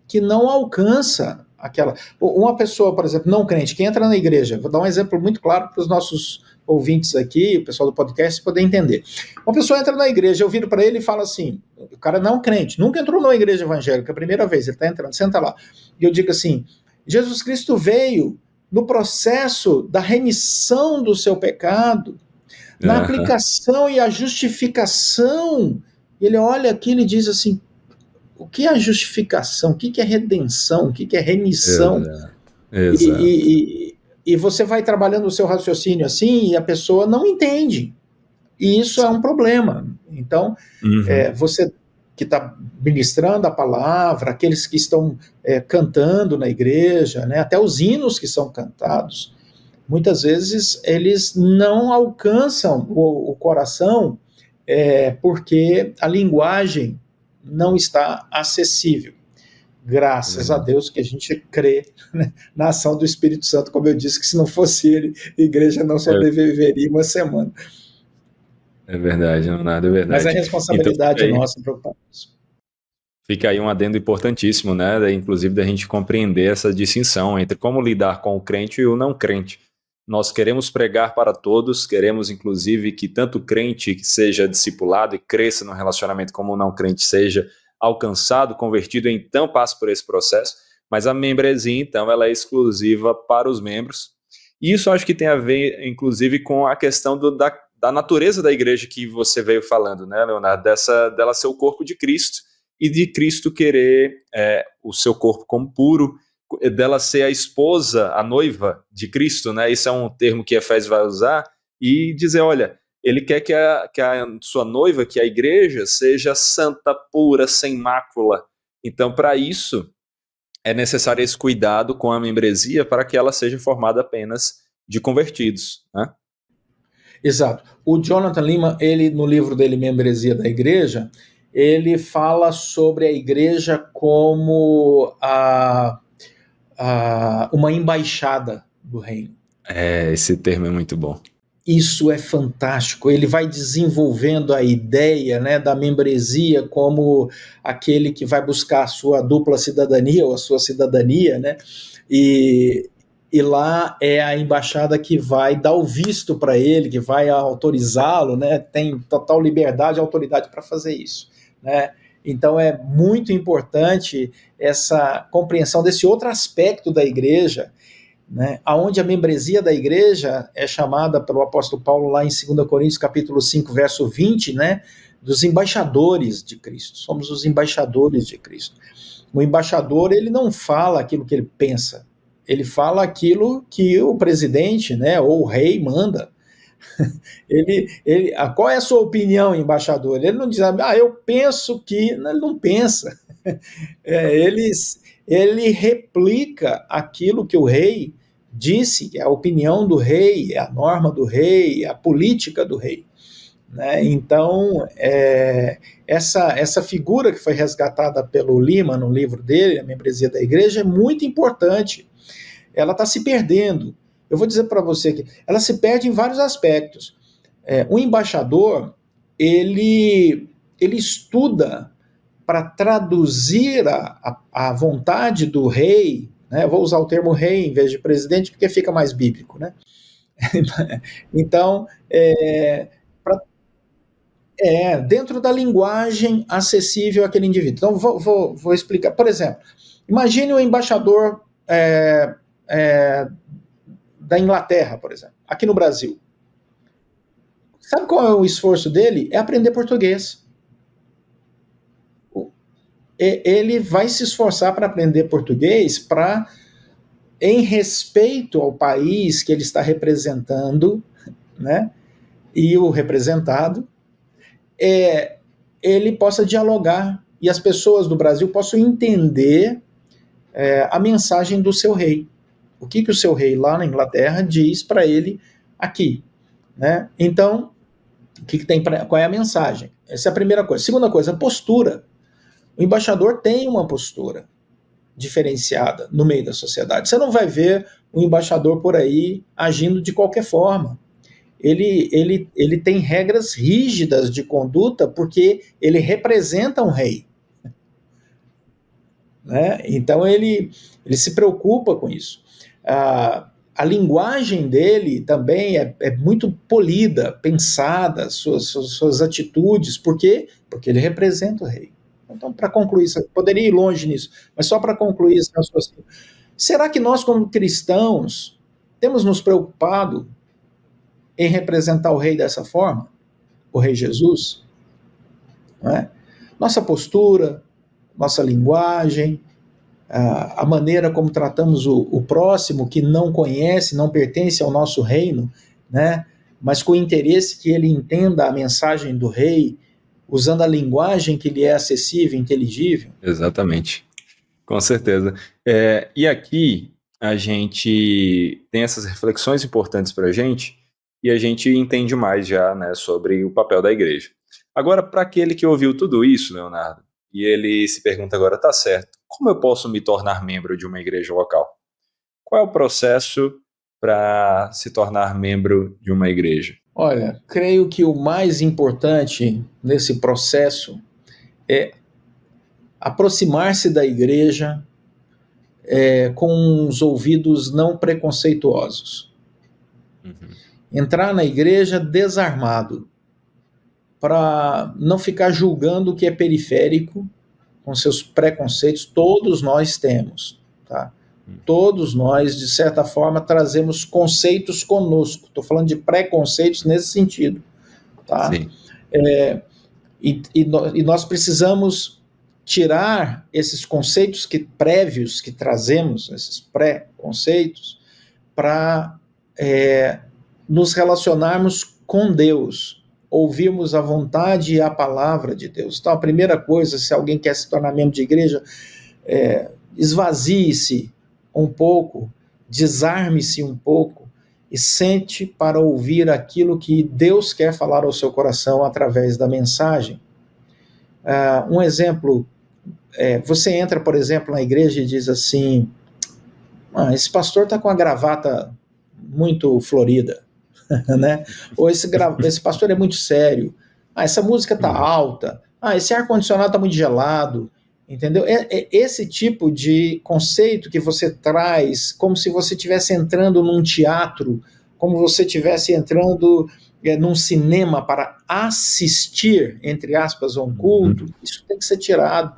que não alcança aquela. Uma pessoa, por exemplo, não crente, que entra na igreja, vou dar um exemplo muito claro para os nossos ouvintes aqui, o pessoal do podcast, poder entender. Uma pessoa entra na igreja, eu viro para ele e falo assim: o cara não crente, nunca entrou numa igreja evangélica, é a primeira vez, ele está entrando, senta lá. E eu digo assim: Jesus Cristo veio no processo da remissão do seu pecado, na aplicação e a justificação. Ele olha aqui e diz assim: o que é a justificação, o que é redenção, o que é remissão. É, é. E, e, e, e, você vai trabalhando o seu raciocínio assim e a pessoa não entende. E isso é um problema. Então, uhum. é, você que está ministrando a palavra, aqueles que estão é, cantando na igreja, né, até os hinos que são cantados, muitas vezes eles não alcançam o, o coração é, porque a linguagem não está acessível. Graças a uhum. Deus que a gente crê né, na ação do Espírito Santo, como eu disse, que se não fosse ele, a igreja não é. sobreviveria uma semana. É verdade, Leonardo, é verdade. Mas a é então, responsabilidade então, nossa preocupar isso. Fica aí um adendo importantíssimo, né? Inclusive da gente compreender essa distinção entre como lidar com o crente e o não crente. Nós queremos pregar para todos, queremos inclusive que tanto crente que seja discipulado e cresça no relacionamento como não crente seja alcançado, convertido, então passe por esse processo. Mas a membresia, então, ela é exclusiva para os membros. E isso acho que tem a ver, inclusive, com a questão do, da, da natureza da igreja que você veio falando, né, Leonardo? Dessa, dela ser o corpo de Cristo e de Cristo querer é, o seu corpo como puro é dela ser a esposa, a noiva de Cristo, né? Isso é um termo que Efésios vai usar e dizer, olha, ele quer que a, que a sua noiva, que é a igreja, seja santa, pura, sem mácula. Então, para isso, é necessário esse cuidado com a membresia para que ela seja formada apenas de convertidos, né? Exato. O Jonathan Lima, ele no livro dele Membresia da Igreja, ele fala sobre a igreja como a uh, uma embaixada do reino. É, esse termo é muito bom. Isso é fantástico. Ele vai desenvolvendo a ideia né, da membresia como aquele que vai buscar a sua dupla cidadania ou a sua cidadania, né? E, e lá é a embaixada que vai dar o visto para ele, que vai autorizá-lo, né? Tem total liberdade e autoridade para fazer isso, né? Então é muito importante essa compreensão desse outro aspecto da igreja, né, aonde a membresia da igreja é chamada pelo apóstolo Paulo lá em 2 Coríntios capítulo 5, verso 20, né, dos embaixadores de Cristo. Somos os embaixadores de Cristo. O embaixador, ele não fala aquilo que ele pensa, ele fala aquilo que o presidente, né, ou o rei manda ele, ele, ah, qual é a sua opinião, embaixador? Ele não diz, ah, eu penso que. Não, ele não pensa. É, ele, ele replica aquilo que o rei disse, É a opinião do rei, é a norma do rei, é a política do rei. Né? Então, é, essa, essa figura que foi resgatada pelo Lima no livro dele, A Membresia da Igreja, é muito importante. Ela está se perdendo. Eu vou dizer para você que ela se perde em vários aspectos. É, o embaixador, ele, ele estuda para traduzir a, a, vontade do rei, né? Eu vou usar o termo rei em vez de presidente, porque fica mais bíblico, né? então, é, pra, é, dentro da linguagem acessível àquele indivíduo. Então, vou, vou, vou explicar. Por exemplo, imagine o embaixador é, é, da Inglaterra, por exemplo, aqui no Brasil. Sabe qual é o esforço dele? É aprender português. Ele vai se esforçar para aprender português para, em respeito ao país que ele está representando, né, e o representado, é, ele possa dialogar e as pessoas do Brasil possam entender é, a mensagem do seu rei. O que, que o seu rei lá na Inglaterra diz para ele aqui? Né? Então, o que, que tem pra, qual é a mensagem? Essa é a primeira coisa. Segunda coisa, a postura. O embaixador tem uma postura diferenciada no meio da sociedade. Você não vai ver um embaixador por aí agindo de qualquer forma. Ele, ele, ele tem regras rígidas de conduta porque ele representa um rei. Né? Então ele, ele se preocupa com isso a, a linguagem dele também é, é muito polida, pensada, suas, suas, suas, atitudes. Por quê? Porque ele representa o rei. Então, para concluir, poderia ir longe nisso, mas só para concluir esse raciocínio. Será que nós, como cristãos, temos nos preocupado em representar o rei dessa forma? O rei Jesus? É? Nossa postura, nossa linguagem, a maneira como tratamos o, o, próximo que não conhece, não pertence ao nosso reino, né? mas com o interesse que ele entenda a mensagem do rei, usando a linguagem que lhe é acessível, inteligível. Exatamente, com certeza. É, e aqui a gente tem essas reflexões importantes para a gente e a gente entende mais já né, sobre o papel da igreja. Agora, para aquele que ouviu tudo isso, Leonardo, e ele se pergunta agora, tá certo, como eu posso me tornar membro de uma igreja local? Qual é o processo para se tornar membro de uma igreja? Olha, creio que o mais importante nesse processo é aproximar-se da igreja é, com os ouvidos não preconceituosos. Uhum. Entrar na igreja desarmado, para não ficar julgando o que é periférico com seus preconceitos, todos nós temos, tá? Hum. Todos nós, de certa forma, trazemos conceitos conosco. Estou falando de preconceitos nesse sentido, tá? Sim. É, e, e, no, e nós precisamos tirar esses conceitos que prévios que trazemos, esses pré-conceitos, para é, nos relacionarmos com Deus, ouvirmos a vontade e a palavra de Deus. Então, a primeira coisa, se alguém quer se tornar membro de igreja, é, esvazie-se um pouco, desarme-se um pouco e sente para ouvir aquilo que Deus quer falar ao seu coração através da mensagem. Uh, um exemplo, é, você entra, por exemplo, na igreja e diz assim: ah, esse pastor está com a gravata muito florida. né? Ou esse, gra... esse pastor é muito sério. Ah, essa música tá uhum. alta. Ah, esse ar condicionado tá muito gelado. Entendeu? É, é esse tipo de conceito que você traz, como se você estivesse entrando num teatro, como você estivesse entrando é, num cinema para assistir, entre aspas, a um culto, uhum. isso tem que ser tirado.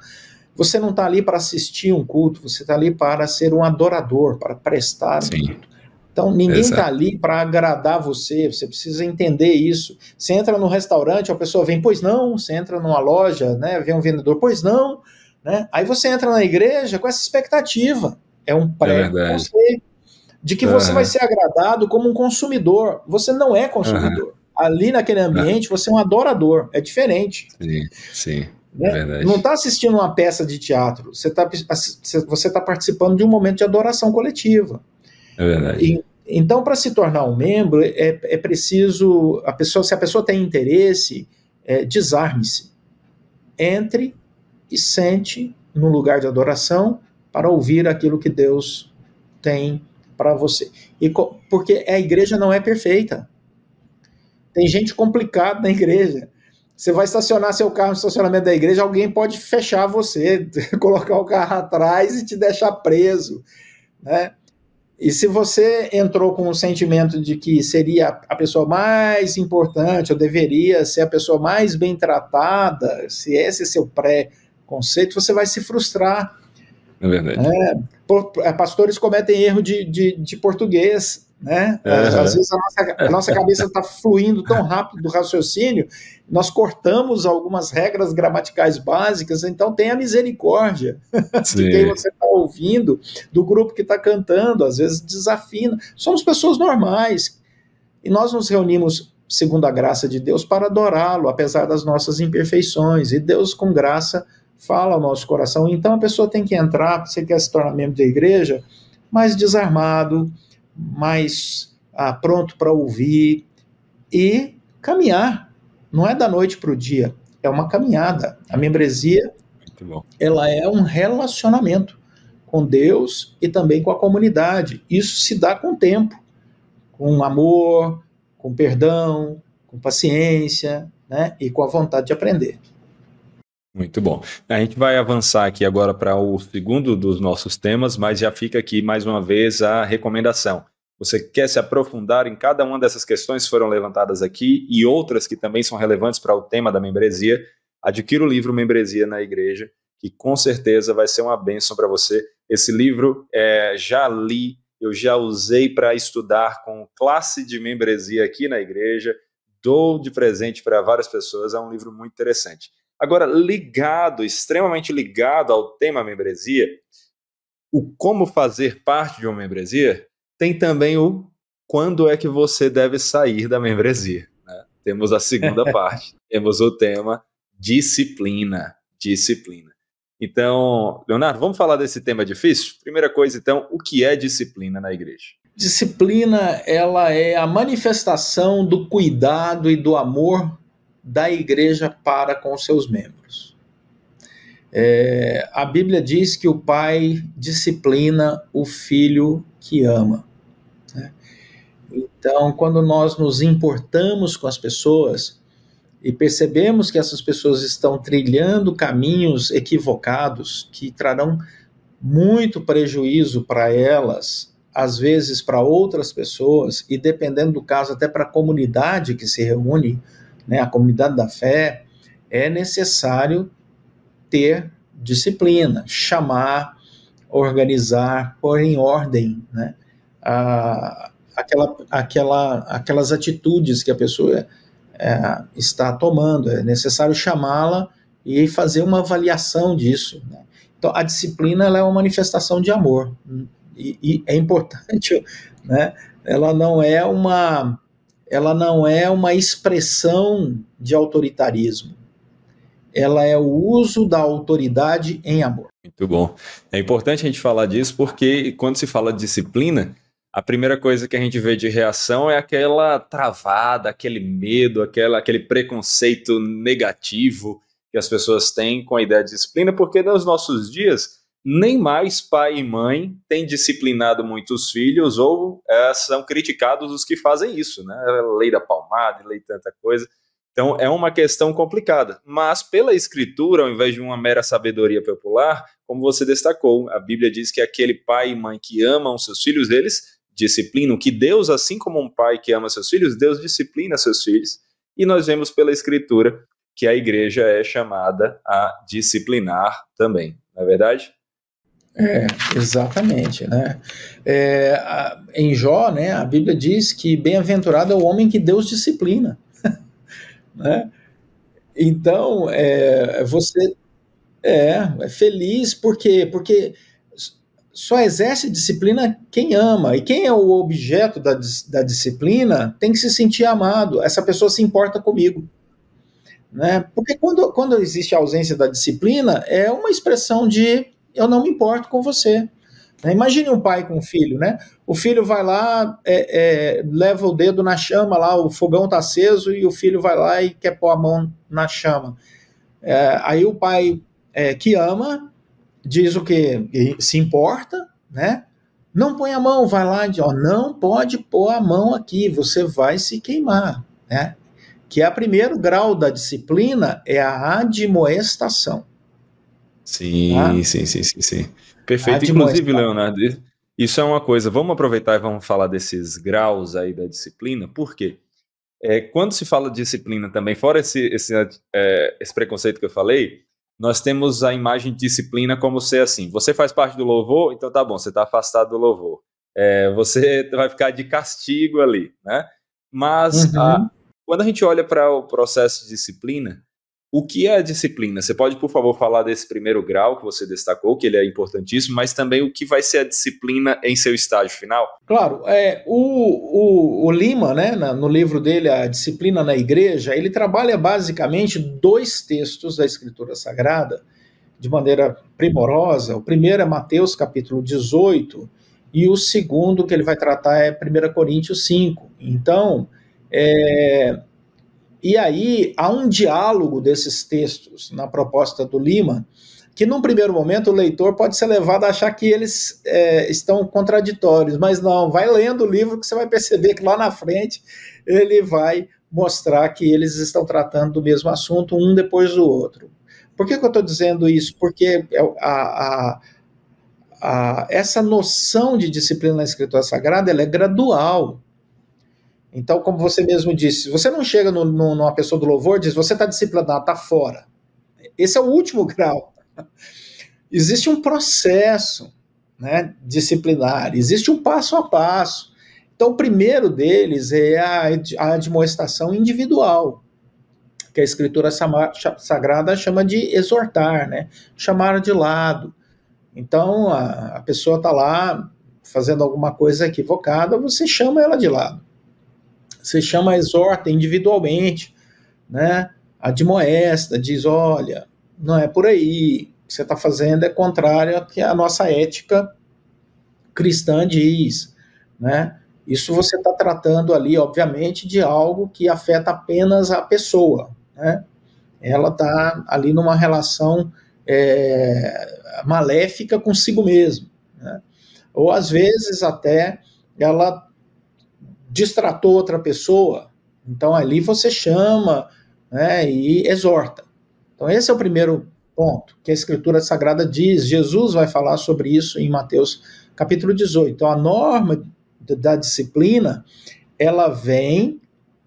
Você não está ali para assistir um culto, você está ali para ser um adorador, para prestar culto. Então ninguém está ali para agradar você, você precisa entender isso. Você entra no restaurante, a pessoa vem, pois não, você entra numa loja, né, vem um vendedor, pois não, né? Aí você entra na igreja com essa expectativa. É um é pré-conceito é de que uhum. você vai ser agradado como um consumidor. Você não é consumidor. Uhum. Ali naquele ambiente, uhum. você é um adorador. É diferente. Sim, sim. Né? É não está assistindo uma peça de teatro, você está você tá participando de um momento de adoração coletiva. É verdade. então, para se tornar um membro, é, é preciso. A pessoa, se a pessoa tem interesse, é, desarme-se. Entre e sente num lugar de adoração para ouvir aquilo que Deus tem para você. E, porque a igreja não é perfeita. Tem gente complicada na igreja. Você vai estacionar seu carro no estacionamento da igreja, alguém pode fechar você, colocar o carro atrás e te deixar preso. Né? E se você entrou com o um sentimento de que seria a pessoa mais importante, ou deveria ser a pessoa mais bem tratada, se esse é seu pré-conceito, você vai se frustrar. É verdade. Né? É, pastores cometem erro de, de, de português, né? Uhum. Às vezes a nossa, a nossa cabeça está fluindo tão rápido do raciocínio nós cortamos algumas regras gramaticais básicas, então tem a misericórdia de quem você está ouvindo, do grupo que está cantando, às vezes desafina. Somos pessoas normais. E nós nos reunimos segundo a graça de Deus para adorá-lo, apesar das nossas imperfeições. E Deus, com graça, fala ao nosso coração. Então a pessoa tem que entrar, se quer se tornar membro da igreja, mais desarmado, mais ah, pronto para ouvir e caminhar não é da noite para o dia, é uma caminhada. A membresia ela é um relacionamento com Deus e também com a comunidade. Isso se dá com o tempo, com amor, com perdão, com paciência, né? E com a vontade de aprender. Muito bom. A gente vai avançar aqui agora para o segundo dos nossos temas, mas já fica aqui mais uma vez a recomendação você quer se aprofundar em cada uma dessas questões que foram levantadas aqui e outras que também são relevantes para o tema da membresia, adquira o livro Membresia na Igreja, que com certeza vai ser uma bênção para você. Esse livro é, já li, eu já usei para estudar com classe de membresia aqui na igreja, dou de presente para várias pessoas, é um livro muito interessante. Agora, ligado, extremamente ligado ao tema membresia, o como fazer parte de uma membresia, tem também o quando é que você deve sair da membresia. Né? Temos a segunda parte, temos o tema disciplina, disciplina. Então, Leonardo, vamos falar desse tema difícil? Primeira coisa, então, o que é disciplina na igreja? Disciplina, ela é a manifestação do cuidado e do amor da igreja para com seus membros. É, a Bíblia diz que o pai disciplina o filho que ama. Né? Então, quando nós nos importamos com as pessoas e percebemos que essas pessoas estão trilhando caminhos equivocados que trarão muito prejuízo para elas, às vezes para outras pessoas e dependendo do caso até para a comunidade que se reúne, né, a comunidade da fé, é necessário ter disciplina, chamar organizar, pôr em ordem né, a, aquela, aquela, aquelas atitudes que a pessoa é, está tomando. É necessário chamá-la e fazer uma avaliação disso. Né? Então, a disciplina é uma manifestação de amor. Hum, e, e é importante, né? ela não é uma ela não é uma expressão de autoritarismo ela é o uso da autoridade em amor. Muito bom. É importante a gente falar disso porque quando se fala de disciplina, a primeira coisa que a gente vê de reação é aquela travada, aquele medo, aquela, aquele preconceito negativo que as pessoas têm com a ideia de disciplina, porque nos nossos dias nem mais pai e mãe têm disciplinado muitos filhos ou é, são criticados os que fazem isso, né? Lei da palmada, lei tanta coisa. Então é uma questão complicada, mas pela escritura, ao invés de uma mera sabedoria popular, como você destacou, a Bíblia diz que aquele pai e mãe que amam seus filhos, eles disciplinam, que Deus, assim como um pai que ama seus filhos, Deus disciplina seus filhos. E nós vemos pela escritura que a igreja é chamada a disciplinar também, não é verdade? É, exatamente, né? É, a, em Jó, né, a Bíblia diz que bem-aventurado é o homem que Deus disciplina. Né? Então, é, é, você é, é feliz porque, porque só exerce disciplina quem ama. E quem é o objeto da, da disciplina tem que se sentir amado. Essa pessoa se importa comigo. Né? Porque quando, quando existe a ausência da disciplina, é uma expressão de eu não me importo com você. Né? Imagine um pai com um filho, né? O filho vai lá, é, é, leva o dedo na chama lá, o fogão tá aceso e o filho vai lá e quer pôr a mão na chama. É, aí o pai é, que ama diz o que se importa, né? Não põe a mão, vai lá e diz, ó, não pode pôr a mão aqui, você vai se queimar, né? Que é o primeiro grau da disciplina é a admoestação. Sim, tá? sim, sim, sim, sim. Perfeito. Ah, Inclusive, Leonardo, isso é uma coisa. Vamos aproveitar e vamos falar desses graus aí da disciplina. Por quê? É, quando se fala de disciplina também, fora esse, esse, é, esse preconceito que eu falei, nós temos a imagem de disciplina como ser assim: você faz parte do louvor, então tá bom, você está afastado do louvor. É, você vai ficar de castigo ali, né? Mas uhum. a, quando a gente olha para o processo de disciplina, o que é a disciplina? Você pode, por favor, falar desse primeiro grau que você destacou, que ele é importantíssimo, mas também o que vai ser a disciplina em seu estágio final? Claro, é, o, o, o Lima, né, no livro dele, A Disciplina na Igreja, ele trabalha basicamente dois textos da Escritura Sagrada de maneira primorosa. O primeiro é Mateus capítulo 18, e o segundo que ele vai tratar é 1 Coríntios 5. Então, é, e aí há um diálogo desses textos na proposta do Lima, que num primeiro momento o leitor pode ser levado a achar que eles é, estão contraditórios, mas não, vai lendo o livro que você vai perceber que lá na frente ele vai mostrar que eles estão tratando do mesmo assunto, um depois do outro. Por que, que eu estou dizendo isso? Porque é a, a, a, essa noção de disciplina na escritura sagrada é gradual. Então, como você mesmo disse, você não chega no, no, numa pessoa do louvor e diz, você está disciplinado, está fora. Esse é o último grau. Existe um processo né, disciplinar, existe um passo a passo. Então, o primeiro deles é a, a admoestação individual, que a Escritura Sagrada chama de exortar, né? chamar de lado. Então, a, a pessoa está lá fazendo alguma coisa equivocada, você chama ela de lado você chama, exorta individualmente, né? Admoesta, diz: olha, não é por aí, o que você está fazendo é contrário ao que a nossa ética cristã diz, né? Isso você está tratando ali, obviamente, de algo que afeta apenas a pessoa, né? Ela está ali numa relação é, maléfica consigo mesma, né? Ou às vezes até ela distratou outra pessoa, então ali você chama né, e exorta. Então, esse é o primeiro ponto que a Escritura Sagrada diz. Jesus vai falar sobre isso em Mateus capítulo 18. Então, a norma da disciplina ela vem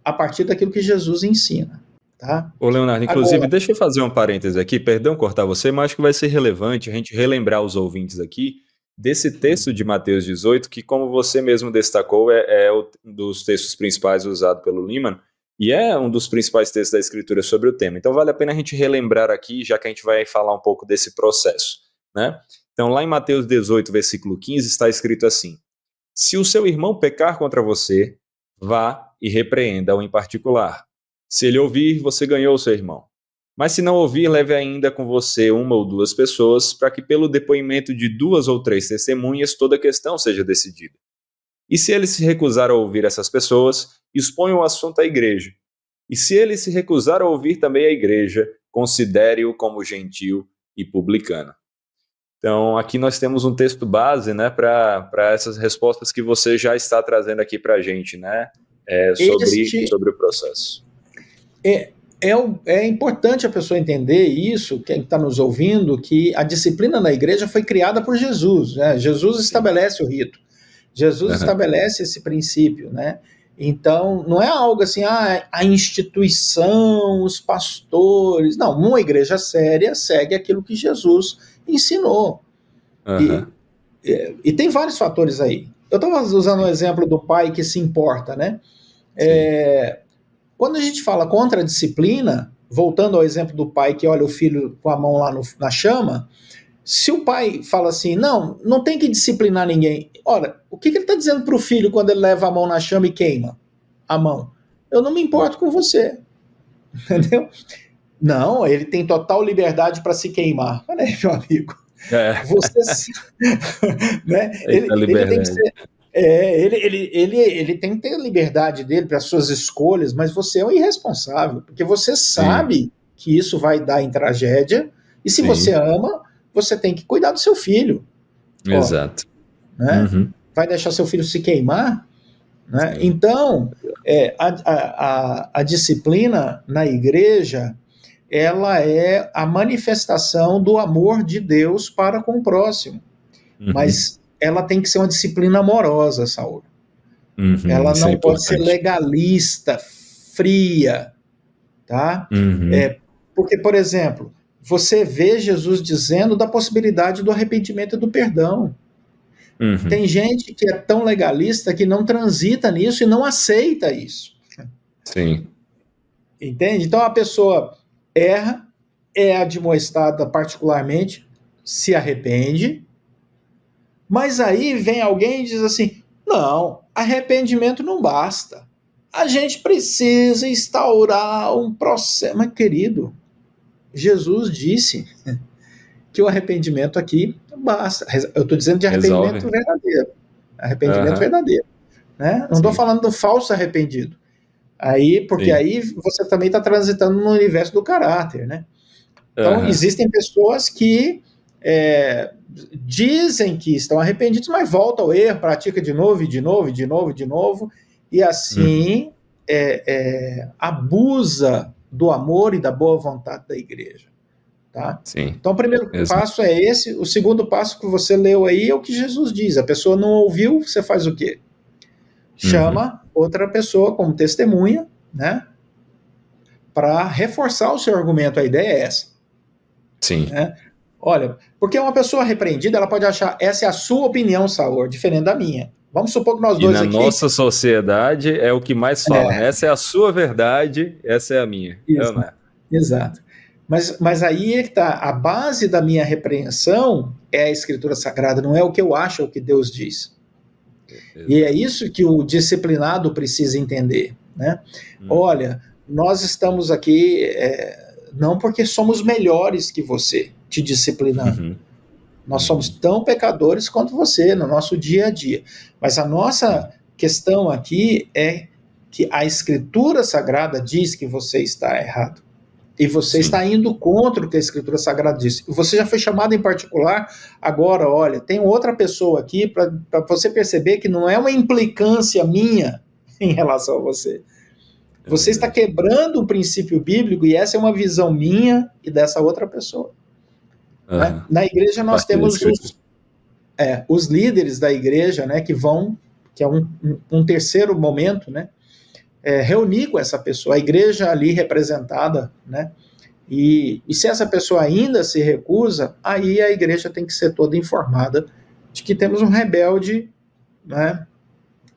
a partir daquilo que Jesus ensina. Tá? Ô, Leonardo, inclusive, Agora, deixa eu fazer um parêntese aqui, perdão cortar você, mas acho que vai ser relevante a gente relembrar os ouvintes aqui desse texto de Mateus 18, que, como você mesmo destacou, é, é um dos textos principais usado pelo Liman e é um dos principais textos da Escritura sobre o tema. Então, vale a pena a gente relembrar aqui, já que a gente vai falar um pouco desse processo. Né? Então, lá em Mateus 18, versículo 15, está escrito assim: Se o seu irmão pecar contra você, vá e repreenda-o em particular. Se ele ouvir, você ganhou o seu irmão. Mas se não ouvir, leve ainda com você uma ou duas pessoas, para que pelo depoimento de duas ou três testemunhas toda a questão seja decidida. E se ele se recusar a ouvir essas pessoas, exponha o assunto à igreja. E se ele se recusar a ouvir também a igreja, considere-o como gentil e publicano. Então, aqui nós temos um texto base né, para essas respostas que você já está trazendo aqui para a gente, né? É, sobre, este... sobre o processo. É, é, é, importante a pessoa entender isso, quem está nos ouvindo, que a disciplina na igreja foi criada por Jesus. Né? Jesus estabelece o rito, Jesus uhum. estabelece esse princípio. Né? Então, não é algo assim, ah, a instituição, os pastores. Não, uma igreja séria segue aquilo que Jesus ensinou. Uhum. E, e, e, tem vários fatores aí. Eu estava usando o exemplo do pai que se importa, né? É, quando a gente fala contra a disciplina, voltando ao exemplo do pai que olha o filho com a mão lá no, na chama, se o pai fala assim, não, não tem que disciplinar ninguém. Ora, o que, que ele está dizendo para o filho quando ele leva a mão na chama e queima a mão? Eu não me importo com você. Entendeu? Não, ele tem total liberdade para se queimar. Olha aí, meu amigo. É. Você. né? ele, ele tem que ser é, ele, ele, ele, ele tem que ter a liberdade dele para suas escolhas, mas você é um irresponsável, porque você sabe Sim. que isso vai dar em tragédia, e se Sim. você ama, você tem que cuidar do seu filho. Exato. Ó, né? Uhum. Vai deixar seu filho se queimar? Né? Então, é, a, a, a disciplina na igreja ela é a manifestação do amor de Deus para com o próximo. Uhum. Mas ela tem que ser uma disciplina amorosa, Saúl. Uhum, ela é não é pode ser legalista, fria, tá? Uhum. É, porque, por exemplo, você vê Jesus dizendo da possibilidade do arrependimento e do perdão. Uhum. Tem gente que é tão legalista que não transita nisso e não aceita isso. Sim. Entende? Então a pessoa erra, é admoestada particularmente, se arrepende, mas aí vem alguém e diz assim: não, arrependimento não basta. A gente precisa instaurar um processo. Mas, querido, Jesus disse que o arrependimento aqui basta. Eu estou dizendo de arrependimento Resolve. verdadeiro. Arrependimento uhum. verdadeiro. Né? Não estou falando do falso arrependido. Aí, porque Sim. aí você também está transitando no universo do caráter, né? Então, uhum. existem pessoas que é, dizem que estão arrependidos, mas volta ao erro, pratica de novo, e de novo, e de novo, e de novo, e assim uhum. é, é, abusa do amor e da boa vontade da igreja. Tá? Sim, então, o primeiro passo é esse. O segundo passo que você leu aí é o que Jesus diz: a pessoa não ouviu, você faz o quê? Chama uhum. outra pessoa como testemunha, né? Para reforçar o seu argumento. A ideia é essa. Sim. Né? Olha, porque uma pessoa repreendida, ela pode achar essa é a sua opinião, Saor, é diferente da minha. Vamos supor que nós dois e na aqui... nossa sociedade é o que mais é. fala. É. Essa é a sua verdade, essa é a minha. É exato. É. Exato. Mas, mas aí é que tá, A base da minha repreensão é a escritura sagrada, não é o que eu acho, é o que Deus diz. E é isso que o disciplinado precisa entender. Né? Hum. Olha, nós estamos aqui é, não porque somos melhores que você, te disciplinando. Uhum. Nós somos tão pecadores quanto você no nosso dia a dia. Mas a nossa questão aqui é que a Escritura Sagrada diz que você está errado. E você Sim. está indo contra o que a Escritura Sagrada diz. Você já foi chamado em particular, agora, olha, tem outra pessoa aqui para você perceber que não é uma implicância minha em relação a você. Você é está quebrando o princípio bíblico e essa é uma visão minha e dessa outra pessoa. Uhum. Né? Na igreja nós temos os, é, os líderes da igreja, né, que vão, que é um, um terceiro momento, né, é, reunir com essa pessoa, a igreja ali representada, né, e, e se essa pessoa ainda se recusa, aí a igreja tem que ser toda informada de que temos um rebelde, né,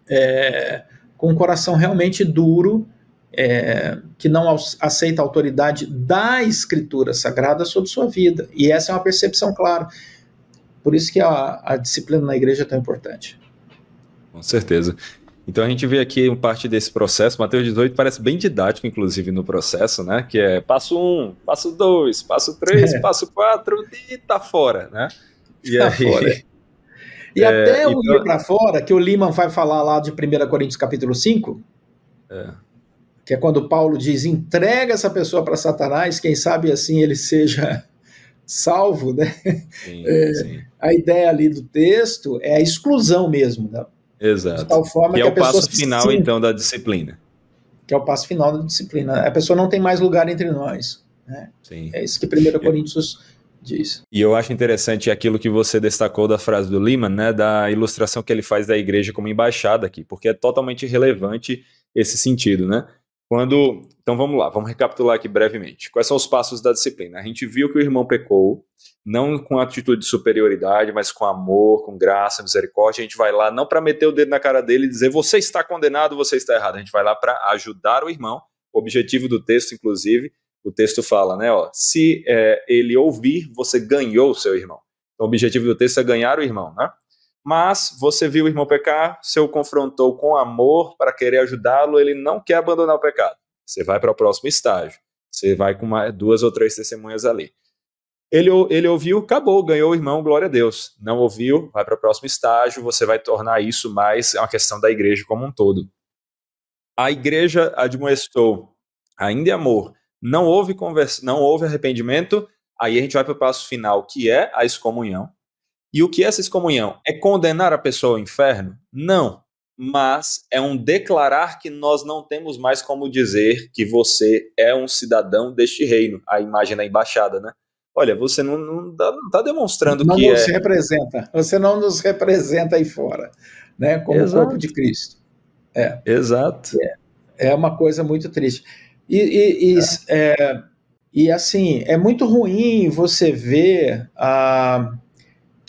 é, com um coração realmente duro é, que não aceita a autoridade da escritura sagrada sobre sua vida. E essa é uma percepção clara. Por isso que a, a disciplina na igreja é tão importante. Com certeza. Então a gente vê aqui um parte desse processo. Mateus 18 parece bem didático, inclusive, no processo, né? Que é passo 1, um, passo 2, passo 3, é. passo 4 e tá fora, né? E tá aí... fora. E é, até o então... ir para fora, que o Liman vai falar lá de 1 Coríntios capítulo 5, é que é quando Paulo diz: entrega essa pessoa para Satanás, quem sabe assim ele seja salvo, né? Sim, é, sim. A ideia ali do texto é a exclusão mesmo, né? Exato. De tal forma que, que é o passo final então da disciplina. Que é o passo final da disciplina. A pessoa não tem mais lugar entre nós. Né? Sim. É isso que 1 Coríntios diz. E eu acho interessante aquilo que você destacou da frase do Lima, né, da ilustração que ele faz da igreja como embaixada aqui, porque é totalmente relevante esse sentido, né? Quando, então vamos lá, vamos recapitular aqui brevemente. Quais são os passos da disciplina? A gente viu que o irmão pecou, não com atitude de superioridade, mas com amor, com graça, misericórdia. A gente vai lá não para meter o dedo na cara dele e dizer você está condenado, você está errado. A gente vai lá para ajudar o irmão. O objetivo do texto, inclusive, o texto fala, né? Ó, se é, ele ouvir, você ganhou o seu irmão. Então, o objetivo do texto é ganhar o irmão, né? Mas você viu o irmão pecar, se o confrontou com amor para querer ajudá-lo, ele não quer abandonar o pecado. Você vai para o próximo estágio. Você vai com uma, duas ou três testemunhas ali. Ele, ele ouviu, acabou, ganhou o irmão, glória a Deus. Não ouviu, vai para o próximo estágio, você vai tornar isso mais uma questão da igreja como um todo. A igreja admoestou, ainda é amor, não houve, conversa, não houve arrependimento, aí a gente vai para o passo final, que é a excomunhão. E o que é essa excomunhão? É condenar a pessoa ao inferno? Não. Mas é um declarar que nós não temos mais como dizer que você é um cidadão deste reino. A imagem da embaixada, né? Olha, você não, não está demonstrando não que. Não nos é... representa. Você não nos representa aí fora, né? Como Exato. o corpo de Cristo. É. Exato. É, é uma coisa muito triste. E, e, e, é. É, e assim, é muito ruim você ver a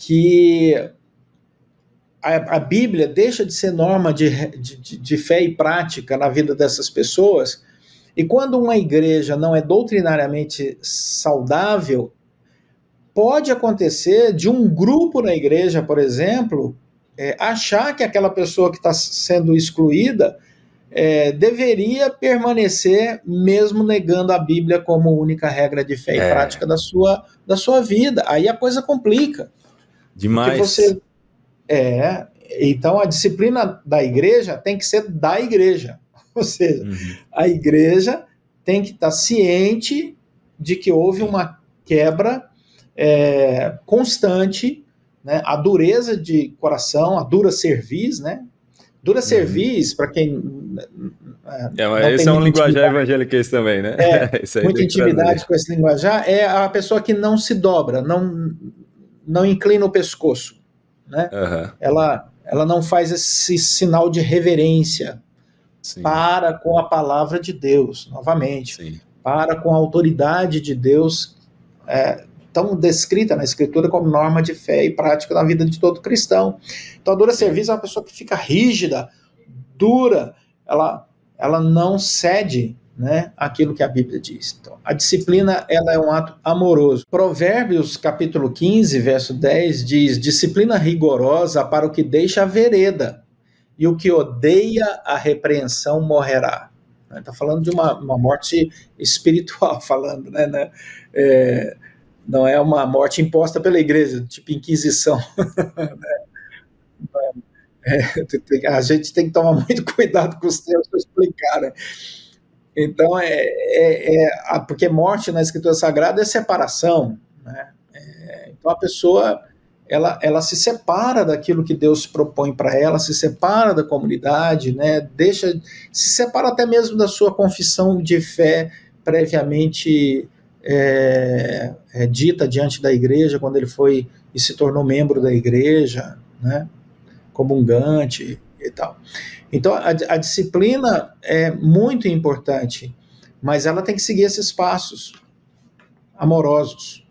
que a, a Bíblia deixa de ser norma de, de, de fé e prática na vida dessas pessoas. E quando uma igreja não é doutrinariamente saudável, pode acontecer de um grupo na igreja, por exemplo, é, achar que aquela pessoa que está sendo excluída é, deveria permanecer mesmo negando a Bíblia como única regra de fé é. e prática da sua, da sua vida. Aí a coisa complica. Demais. Você, é, então a disciplina da igreja tem que ser da igreja. Ou seja, uhum. a igreja tem que estar tá ciente de que houve uma quebra é, constante, né? a dureza de coração, a dura cerviz, né? Dura cerviz, uhum. para quem. É, mas esse é um linguajar evangeliquez também, né? É, muita intimidade com esse linguajar é a pessoa que não se dobra, não, não inclina o pescoço, né? Uhum. Ela, ela não faz esse sinal de reverência. Sim. Para com a palavra de Deus, novamente. Sim. Para com a autoridade de Deus, é, tão descrita na Escritura como norma de fé e prática na vida de todo cristão. Então, a dura serviço é uma pessoa que fica rígida, dura, ela, ela não cede né, aquilo que a Bíblia diz. Então, a disciplina ela é um ato amoroso. Provérbios capítulo 15, verso 10 diz: "Disciplina rigorosa para o que deixa a vereda, e o que odeia a repreensão morrerá." Está né, falando de uma, uma, morte espiritual, falando, né? né é, não é uma morte imposta pela igreja, tipo inquisição. né? é, a gente tem que tomar muito cuidado com os termos que explicar, né? Então, é, é, é, porque morte na escritura sagrada é separação. Né? É, então, a pessoa ela, ela se separa daquilo que Deus propõe para ela, se separa da comunidade, né? deixa, se separa até mesmo da sua confissão de fé previamente é, é, dita diante da igreja quando ele foi e se tornou membro da igreja, né? Comungante e tal. Então, a, a disciplina é muito importante, mas ela tem que seguir esses passos amorosos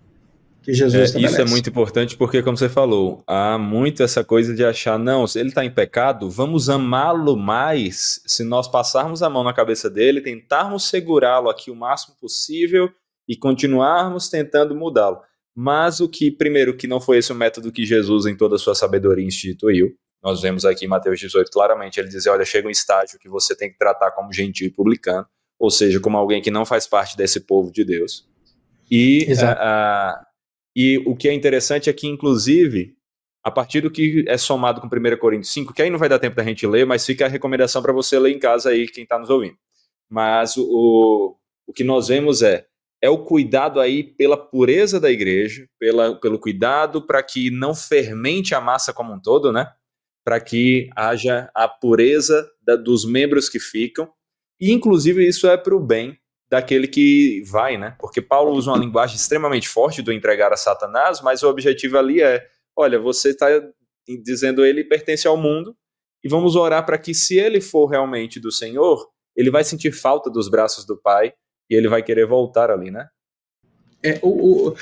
que Jesus é, estabelece. Isso é muito importante porque, como você falou, há muito essa coisa de achar, não, se ele está em pecado, vamos amá-lo mais se nós passarmos a mão na cabeça dele, tentarmos segurá-lo aqui o máximo possível e continuarmos tentando mudá-lo. Mas o que, primeiro, que não foi esse o método que Jesus, em toda a sua sabedoria, instituiu, nós vemos aqui em Mateus 18 claramente ele dizer: olha, chega um estágio que você tem que tratar como gentil e publicano, ou seja, como alguém que não faz parte desse povo de Deus. E, a, ah, ah, e o que é interessante é que, inclusive, a partir do que é somado com 1 Coríntios 5, que aí não vai dar tempo da gente ler, mas fica a recomendação para você ler em casa aí, quem está nos ouvindo. Mas o, o que nós vemos é é o cuidado aí pela pureza da igreja, pela, pelo cuidado para que não fermente a massa como um todo, né? para que haja a pureza da, dos membros que ficam. E, inclusive, isso é para o bem daquele que vai, né? Porque Paulo usa uma linguagem extremamente forte do entregar a Satanás, mas o objetivo ali é: olha, você está dizendo ele pertence ao mundo, e vamos orar para que, se ele for realmente do Senhor, ele vai sentir falta dos braços do Pai e ele vai querer voltar ali, né? É, o, o 1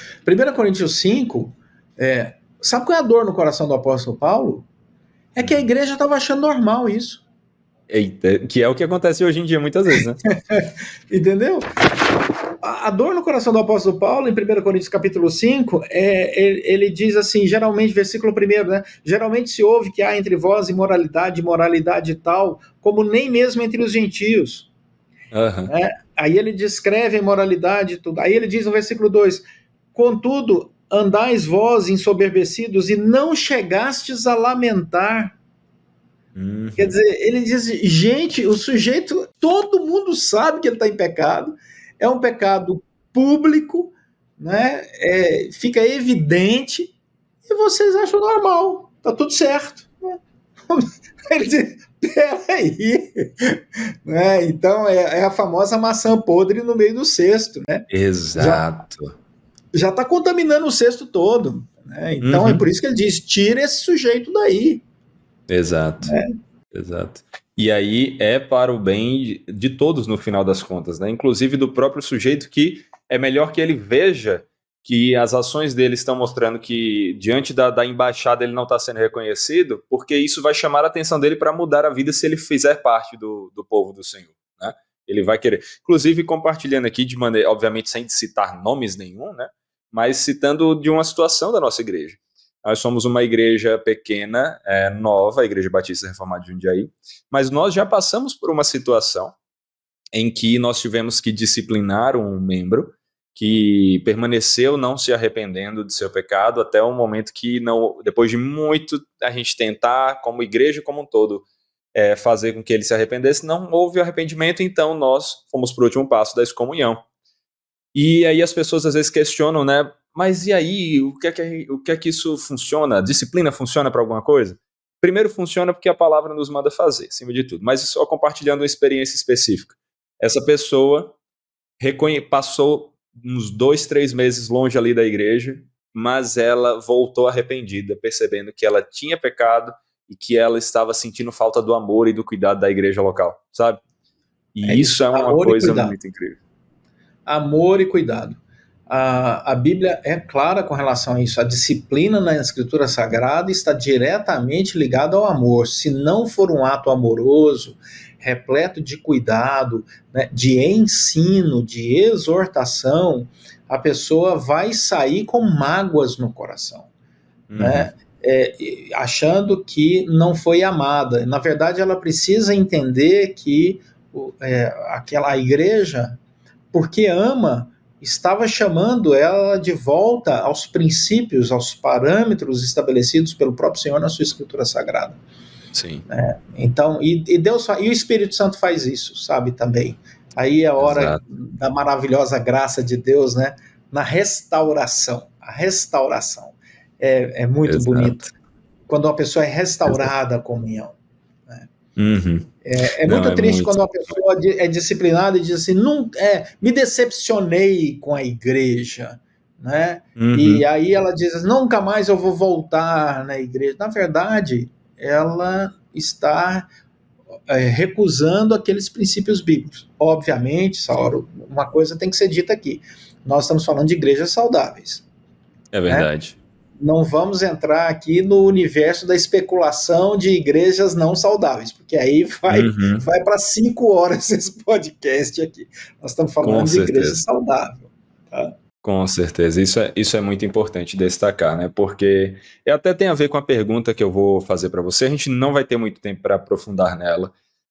Coríntios 5, é, sabe qual é a dor no coração do apóstolo Paulo? É que a igreja estava achando normal isso. Eita, que é o que acontece hoje em dia muitas vezes, né? Entendeu? A dor no coração do apóstolo Paulo, em 1 Coríntios capítulo 5, é, ele, ele, diz assim, geralmente, versículo 1, né? Geralmente se ouve que há entre vós imoralidade, moralidade tal, como nem mesmo entre os gentios. Uhum. É, aí ele descreve a imoralidade e tudo. Aí ele diz no versículo 2, contudo, andais vós ensoberbecidos e não chegastes a lamentar. Uhum. Quer dizer, ele diz, gente, o sujeito, todo mundo sabe que ele está em pecado, é um pecado público, né? É, fica evidente, e vocês acham normal, tá tudo certo. Né? Ele diz, peraí. Né? Então, é, é, a famosa maçã podre no meio do cesto, né? Exato. Já, já está contaminando o cesto todo. Né? Então é uhum. é por isso que ele diz: tira esse sujeito daí. Exato. Né? Exato. E aí é para o bem de todos, no final das contas, né? Inclusive do próprio sujeito que é melhor que ele veja que as ações dele estão mostrando que diante da, da embaixada ele não está sendo reconhecido, porque isso vai chamar a atenção dele para mudar a vida se ele fizer parte do, do povo do Senhor, né? Ele vai querer. Inclusive, compartilhando aqui de maneira, obviamente, sem citar nomes nenhum, né? mas citando de uma situação da nossa igreja. Nós somos uma igreja pequena, é, nova, a Igreja Batista Reformada de Jundiaí, mas nós já passamos por uma situação em que nós tivemos que disciplinar um membro que permaneceu não se arrependendo de seu pecado até o momento que não, depois de muito a gente tentar, como igreja como um todo, é, fazer com que ele se arrependesse, não houve arrependimento, então nós fomos para o último passo da excomunhão. E aí as pessoas às vezes questionam, né? Mas e aí, o que é que, o que, é que isso funciona? A disciplina funciona para alguma coisa? Primeiro funciona porque a palavra nos manda fazer, acima de tudo. Mas só compartilhando uma experiência específica. Essa pessoa passou uns dois, três meses longe ali da igreja, mas ela voltou arrependida, percebendo que ela tinha pecado e que ela estava sentindo falta do amor e do cuidado da igreja local, sabe? E é isso, isso é uma coisa muito incrível amor e cuidado. A, a Bíblia é clara com relação a isso. A disciplina na Escritura Sagrada está diretamente ligada ao amor. Se não for um ato amoroso, repleto de cuidado, né, de ensino, de exortação, a pessoa vai sair com mágoas no coração, né? uhum. né? É, achando que não foi amada. Na verdade, ela precisa entender que é, aquela igreja porque ama estava chamando ela de volta aos princípios, aos parâmetros estabelecidos pelo próprio Senhor na sua Escritura Sagrada. Sim. É, então, e, e, Deus e o Espírito Santo faz isso, sabe também. Aí é a hora Exato. da maravilhosa graça de Deus, né? Na restauração, a restauração é, é muito Exato. Quando uma pessoa é restaurada Exato. à comunhão. Uhum. É, é não, muito é triste muito... quando uma pessoa é disciplinada e diz assim, nunca é, me decepcionei com a igreja, né? Uhum. E aí ela diz, nunca mais eu vou voltar na igreja. Na verdade, ela está é, recusando aqueles princípios bíblicos. Obviamente, Sauro, uma coisa tem que ser dita aqui. Nós estamos falando de igrejas saudáveis. É verdade. Né? não vamos entrar aqui no universo da especulação de igrejas não saudáveis, porque aí vai, uhum. vai para cinco horas esse podcast aqui. Nós estamos falando Com de certeza. igreja saudável. Tá? Com certeza, isso é, isso é muito importante destacar, né? Porque até tem a ver com a pergunta que eu vou fazer para você. A gente não vai ter muito tempo para aprofundar nela,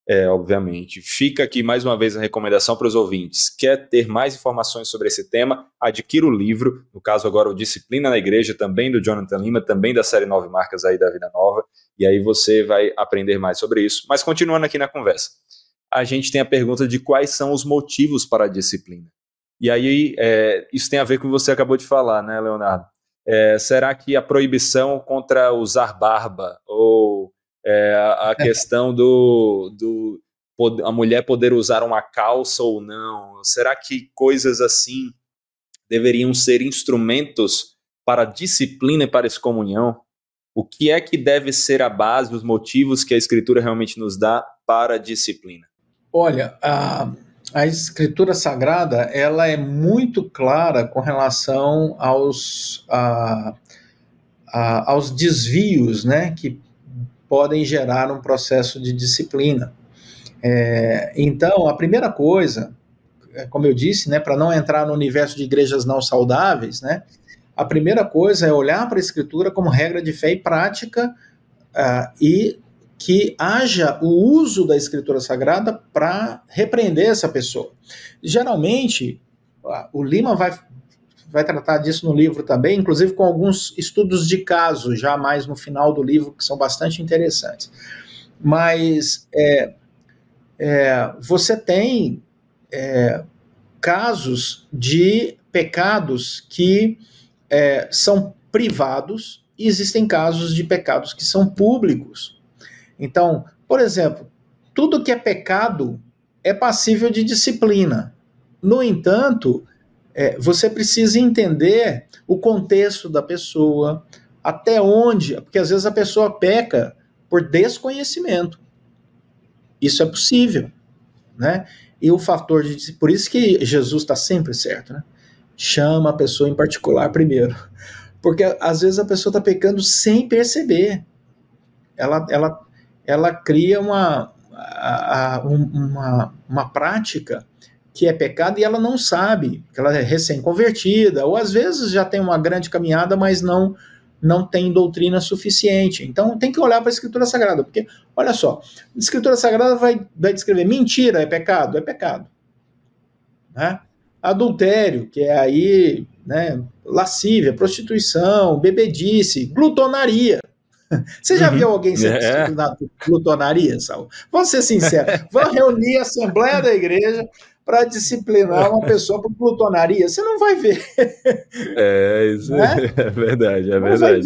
é, obviamente. Fica aqui mais uma vez a recomendação para os ouvintes. Quer ter mais informações sobre esse tema? Adquira o livro, no caso agora o Disciplina na Igreja, também do Jonathan Lima, também da série Nove Marcas aí da Vida Nova, e aí você vai aprender mais sobre isso. Mas continuando aqui na conversa, a gente tem a pergunta de quais são os motivos para a disciplina. E aí é, isso tem a ver com o que você acabou de falar, né, Leonardo? É, será que a proibição contra usar barba ou é, a questão do, do a mulher poder usar uma calça ou não? Será que coisas assim deveriam ser instrumentos para disciplina e para excomunhão? O que é que deve ser a base, os motivos que a Escritura realmente nos dá para a disciplina? Olha, a, a Escritura Sagrada ela é muito clara com relação aos, a, a, aos desvios né, que podem gerar um processo de disciplina. É, então, a primeira coisa, é, como eu disse, né, para não entrar no universo de igrejas não saudáveis, né, a primeira coisa é olhar para a Escritura como regra de fé e prática uh, e que haja o uso da Escritura Sagrada para repreender essa pessoa. Geralmente, o Lima vai vai tratar disso no livro também, inclusive com alguns estudos de caso, já mais no final do livro, que são bastante interessantes. Mas é, é, você tem é, casos de pecados que é, são privados e existem casos de pecados que são públicos. Então, por exemplo, tudo que é pecado é passível de disciplina. No entanto, é, você precisa entender o contexto da pessoa, até onde, porque às vezes a pessoa peca por desconhecimento. Isso é possível, né? E o fator de por isso que Jesus está sempre certo, né? Chama a pessoa em particular primeiro, porque às vezes a pessoa está pecando sem perceber. Ela, ela, ela cria uma, a, a, uma, uma prática que é pecado e ela não sabe, que ela é recém-convertida, ou às vezes já tem uma grande caminhada, mas não não tem doutrina suficiente. Então tem que olhar para a Escritura Sagrada, porque, olha só, a Escritura Sagrada vai, vai descrever mentira, é pecado? É pecado. Né? Adultério, que é aí, né, lascívia, prostituição, bebedice, glutonaria. Você já uhum. viu alguém ser é. disciplinado é. por glutonaria, Saul? Vamos ser sinceros. Vamos reunir a Assembleia da Igreja para disciplinar uma pessoa por plutonaria. Você não vai ver. É, isso né? é verdade, é não verdade.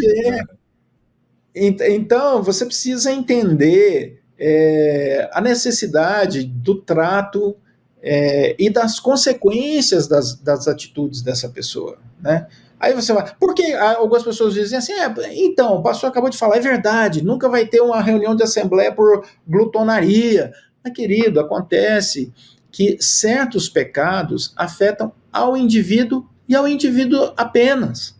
Então, você precisa entender é, a necessidade do trato é, e das consequências das, das atitudes dessa pessoa, né? Aí você vai. Porque algumas pessoas dizem assim: é, então, o pastor acabou de falar, é verdade, nunca vai ter uma reunião de assembleia por glutonaria. Mas, querido, acontece que certos pecados afetam ao indivíduo e ao indivíduo apenas.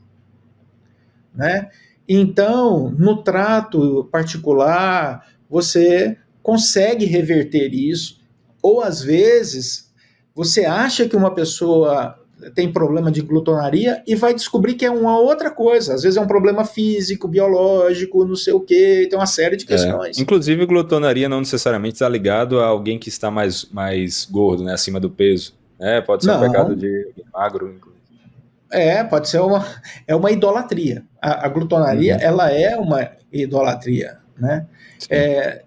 Né? Então, no trato particular, você consegue reverter isso, ou às vezes você acha que uma pessoa tem problema de glutonaria e vai descobrir que é uma outra coisa. Às vezes é um problema físico, biológico, não sei o quê, tem uma série de é. questões. É. Inclusive, glutonaria não necessariamente está ligado a alguém que está mais, mais gordo, né, acima do peso. É, pode ser não. um pecado de magro, inclusive. É, pode ser uma, é uma idolatria. A, a glutonaria, uhum. ela é uma idolatria, né? É,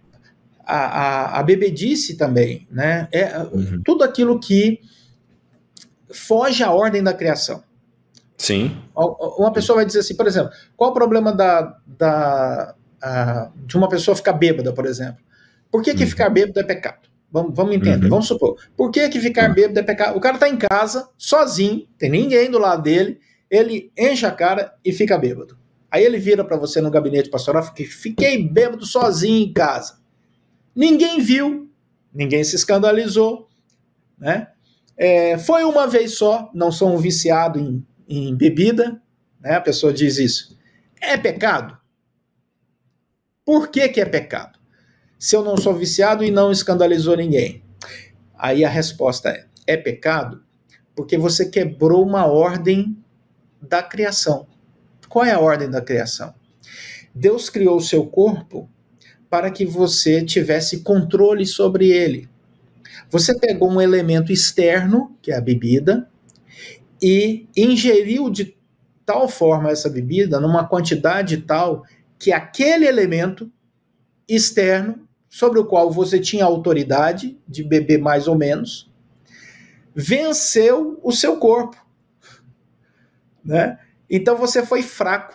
a, a, a, bebedice também, né? É, uhum. Tudo aquilo que foge à ordem da criação. Sim. Uma pessoa vai dizer assim, por exemplo, qual o problema da, da, a, de uma pessoa ficar bêbada, por exemplo? Por que, que uhum. ficar bêbado é pecado? Vamos, vamos entender, uhum. vamos supor. Por que, que ficar uhum. bêbado é pecado? O cara está em casa, sozinho, tem ninguém do lado dele, ele enche a cara e fica bêbado. Aí ele vira para você no gabinete pastoral, fiquei, fiquei bêbado sozinho em casa. Ninguém viu, ninguém se escandalizou, né? É, foi uma vez só, não sou um viciado em, em bebida, né? a pessoa diz isso. É pecado? Por que, que é pecado? Se eu não sou viciado e não escandalizou ninguém. Aí a resposta é: é pecado porque você quebrou uma ordem da criação. Qual é a ordem da criação? Deus criou o seu corpo para que você tivesse controle sobre ele. Você pegou um elemento externo, que é a bebida, e ingeriu de tal forma essa bebida, numa quantidade tal, que aquele elemento externo, sobre o qual você tinha autoridade de beber mais ou menos, venceu o seu corpo. Né? Então você foi fraco.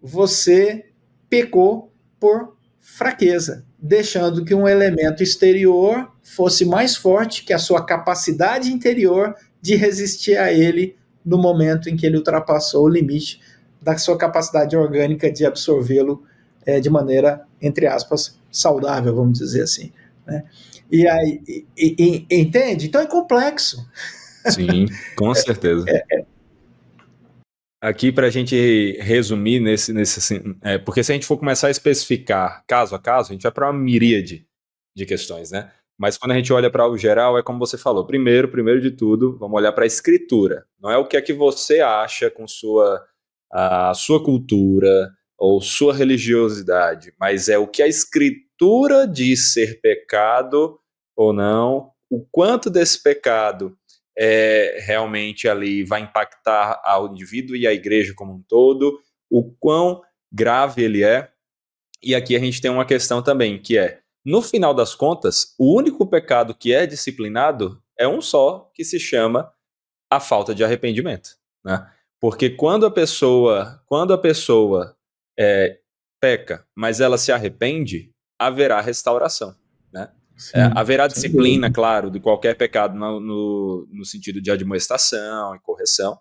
Você pecou por fraqueza, deixando que um elemento exterior fosse mais forte que a sua capacidade interior de resistir a ele no momento em que ele ultrapassou o limite da sua capacidade orgânica de absorvê-lo é, de maneira, entre aspas, saudável, vamos dizer assim. Né? E aí, e, e, entende? Então é complexo. Sim, com é, certeza. é, é, Aqui, para a gente resumir nesse. nesse assim, é, porque se a gente for começar a especificar caso a caso, a gente vai para uma miríade de questões, né? Mas quando a gente olha para o geral, é como você falou. Primeiro, primeiro de tudo, vamos olhar para a escritura. Não é o que é que você acha com sua a sua cultura ou sua religiosidade, mas é o que a escritura diz ser pecado ou não, o quanto desse pecado é realmente ali vai impactar ao indivíduo e à igreja como um todo, o quão grave ele é. E aqui a gente tem uma questão também, que é no final das contas, o único pecado que é disciplinado é um só, que se chama a falta de arrependimento. Né? Porque quando a pessoa, quando a pessoa é, peca, mas ela se arrepende, haverá restauração. Né? Sim, é, haverá disciplina, claro, de qualquer pecado no, no, no, sentido de admoestação e correção,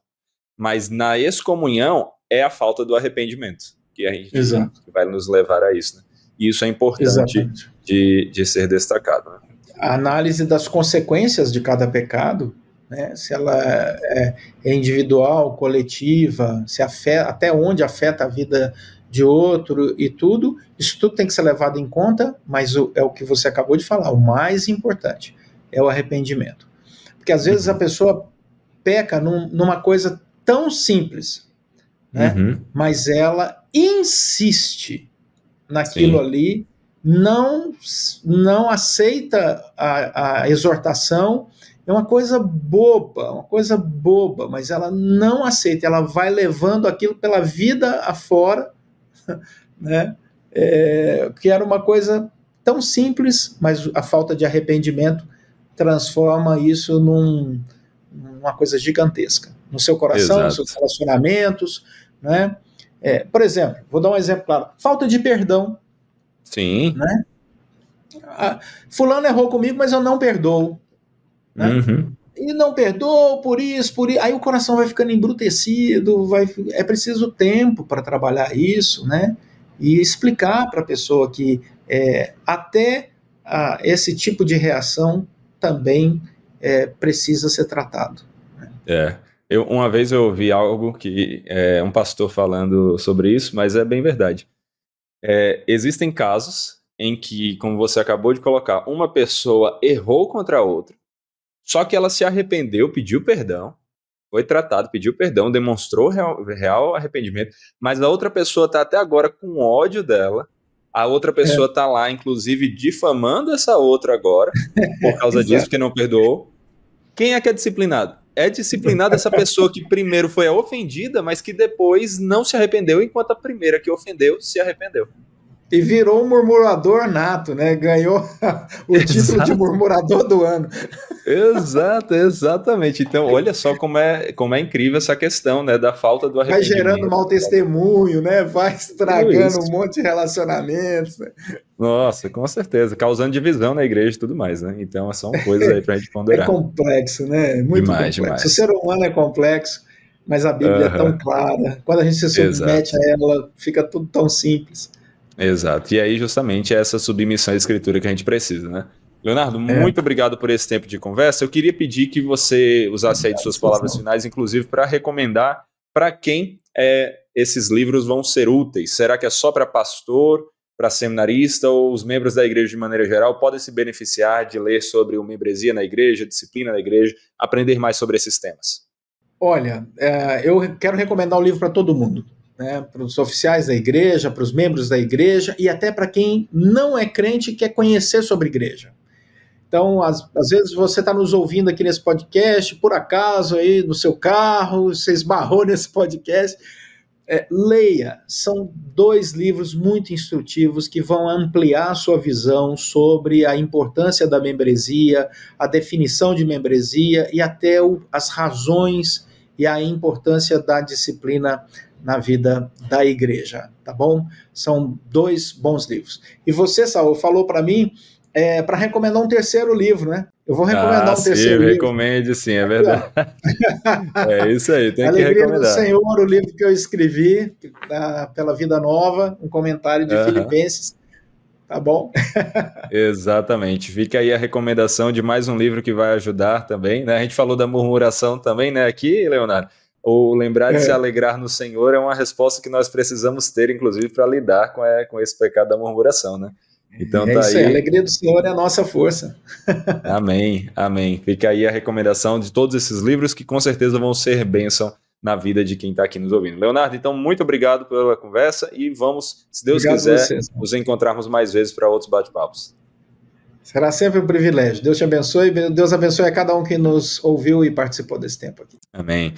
mas na excomunhão é a falta do arrependimento que a gente Exato. vai nos levar a isso. Né? E isso é importante de, de ser destacado. Né? A análise das consequências de cada pecado, né? se ela é, é individual, coletiva, se afeta, até onde afeta a vida de outro e tudo, isso tudo tem que ser levado em conta, mas o, é o que você acabou de falar, o mais importante é o arrependimento. Porque às vezes uhum. a pessoa peca num, numa coisa tão simples, né? Uhum. mas ela insiste naquilo Sim. ali, não, não aceita a, a exortação, é uma coisa boba, uma coisa boba, mas ela não aceita, ela vai levando aquilo pela vida afora, né? É, que era uma coisa tão simples, mas a falta de arrependimento transforma isso num, numa coisa gigantesca. No seu coração, Exato. nos seus relacionamentos, né? É, por exemplo, vou dar um exemplo claro: falta de perdão. Sim. Né? Ah, fulano errou comigo, mas eu não perdoo. Né? Uhum. E não perdoo por isso, por isso. Aí o coração vai ficando embrutecido, vai, é preciso tempo para trabalhar isso, né? E explicar para a pessoa que é, até ah, esse tipo de reação também é, precisa ser tratado. Né? É. Eu, uma vez eu ouvi algo que é um pastor falando sobre isso, mas é bem verdade. É, existem casos em que, como você acabou de colocar, uma pessoa errou contra a outra, só que ela se arrependeu, pediu perdão, foi tratado, pediu perdão, demonstrou real, real arrependimento, mas a outra pessoa está até agora com ódio dela. A outra é. pessoa está é. lá, inclusive, difamando essa outra agora, por causa disso, porque não perdoou. Quem é que é disciplinado? é disciplinada essa pessoa que primeiro foi a ofendida, mas que depois não se arrependeu, enquanto a primeira que ofendeu se arrependeu. E virou um murmurador nato, né? Ganhou o exato. título de murmurador do ano. Exato, exatamente. Então, olha só como é, como é incrível essa questão, né? Da falta do arrependimento. Vai gerando mau testemunho, né? Vai estragando um monte de relacionamentos. Né? Nossa, com certeza. Causando divisão na igreja e tudo mais, né? Então, é são coisas aí pra gente é ponderar. É complexo, né? Muito demais, complexo. Demais. O ser humano é complexo, mas a Bíblia uhum. é tão clara. Quando a gente se submete Exato. a ela, fica tudo tão simples. Exato. E aí, justamente, é essa submissão à escritura que a gente precisa, né? Leonardo, é. muito obrigado por esse tempo de conversa. Eu queria pedir que você usasse aí suas palavras finais, inclusive, para recomendar para quem é, esses livros vão ser úteis. Será que é só para pastor, para seminarista ou os membros da igreja de maneira geral podem se beneficiar de ler sobre uma membresia na igreja, disciplina na igreja, aprender mais sobre esses temas? Olha, é, eu quero recomendar o livro para todo mundo né, para os oficiais da igreja, para os membros da igreja e até para quem não é crente e quer conhecer sobre igreja. Então, às, às vezes você está nos ouvindo aqui nesse podcast, por acaso aí no seu carro, você esbarrou nesse podcast. É, leia, são dois livros muito instrutivos que vão ampliar a sua visão sobre a importância da membresia, a definição de membresia e até o, as razões e a importância da disciplina na vida da igreja, tá bom? São dois bons livros. E você, Saul, falou para mim é, para recomendar um terceiro livro, né? Eu vou recomendar ah, um sim, terceiro livro. Recomende, sim, é verdade. é isso aí, tem Alegria que recomendar. Alegria do Senhor, o livro que eu escrevi da, tá pela Vida Nova, um comentário de uh -huh. Filipenses. Tá bom? Exatamente. Fica aí a recomendação de mais um livro que vai ajudar também. Né? A gente falou da murmuração também, né? Aqui, Leonardo ou lembrar de é. se alegrar no Senhor é uma resposta que nós precisamos ter, inclusive, para lidar com, é, com esse pecado da murmuração, né? Então é tá isso aí. A alegria do Senhor é a nossa força. amém, amém. Fica aí a recomendação de todos esses livros que com certeza vão ser bênção na vida de quem está aqui nos ouvindo. Leonardo, então muito obrigado pela conversa e vamos, se Deus obrigado quiser, você, nos encontrarmos mais vezes para outros bate-papos. Será sempre um privilégio. Deus te abençoe. Deus abençoe a cada um que nos ouviu e participou desse tempo aqui. Amém.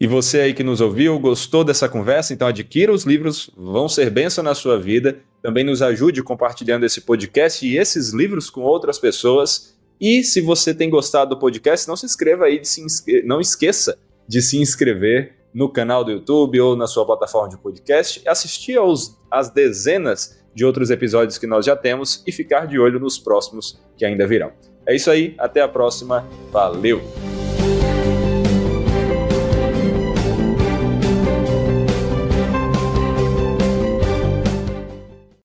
E você aí que nos ouviu, gostou dessa conversa? Então adquira os livros, vão ser bênção na sua vida. Também nos ajude compartilhando esse podcast e esses livros com outras pessoas. E se você tem gostado do podcast, não se inscreva aí, se inscre... não esqueça de se inscrever no canal do YouTube ou na sua plataforma de podcast, assistir aos, às dezenas de outros episódios que nós já temos e ficar de olho nos próximos que ainda virão. É isso aí, até a próxima, valeu!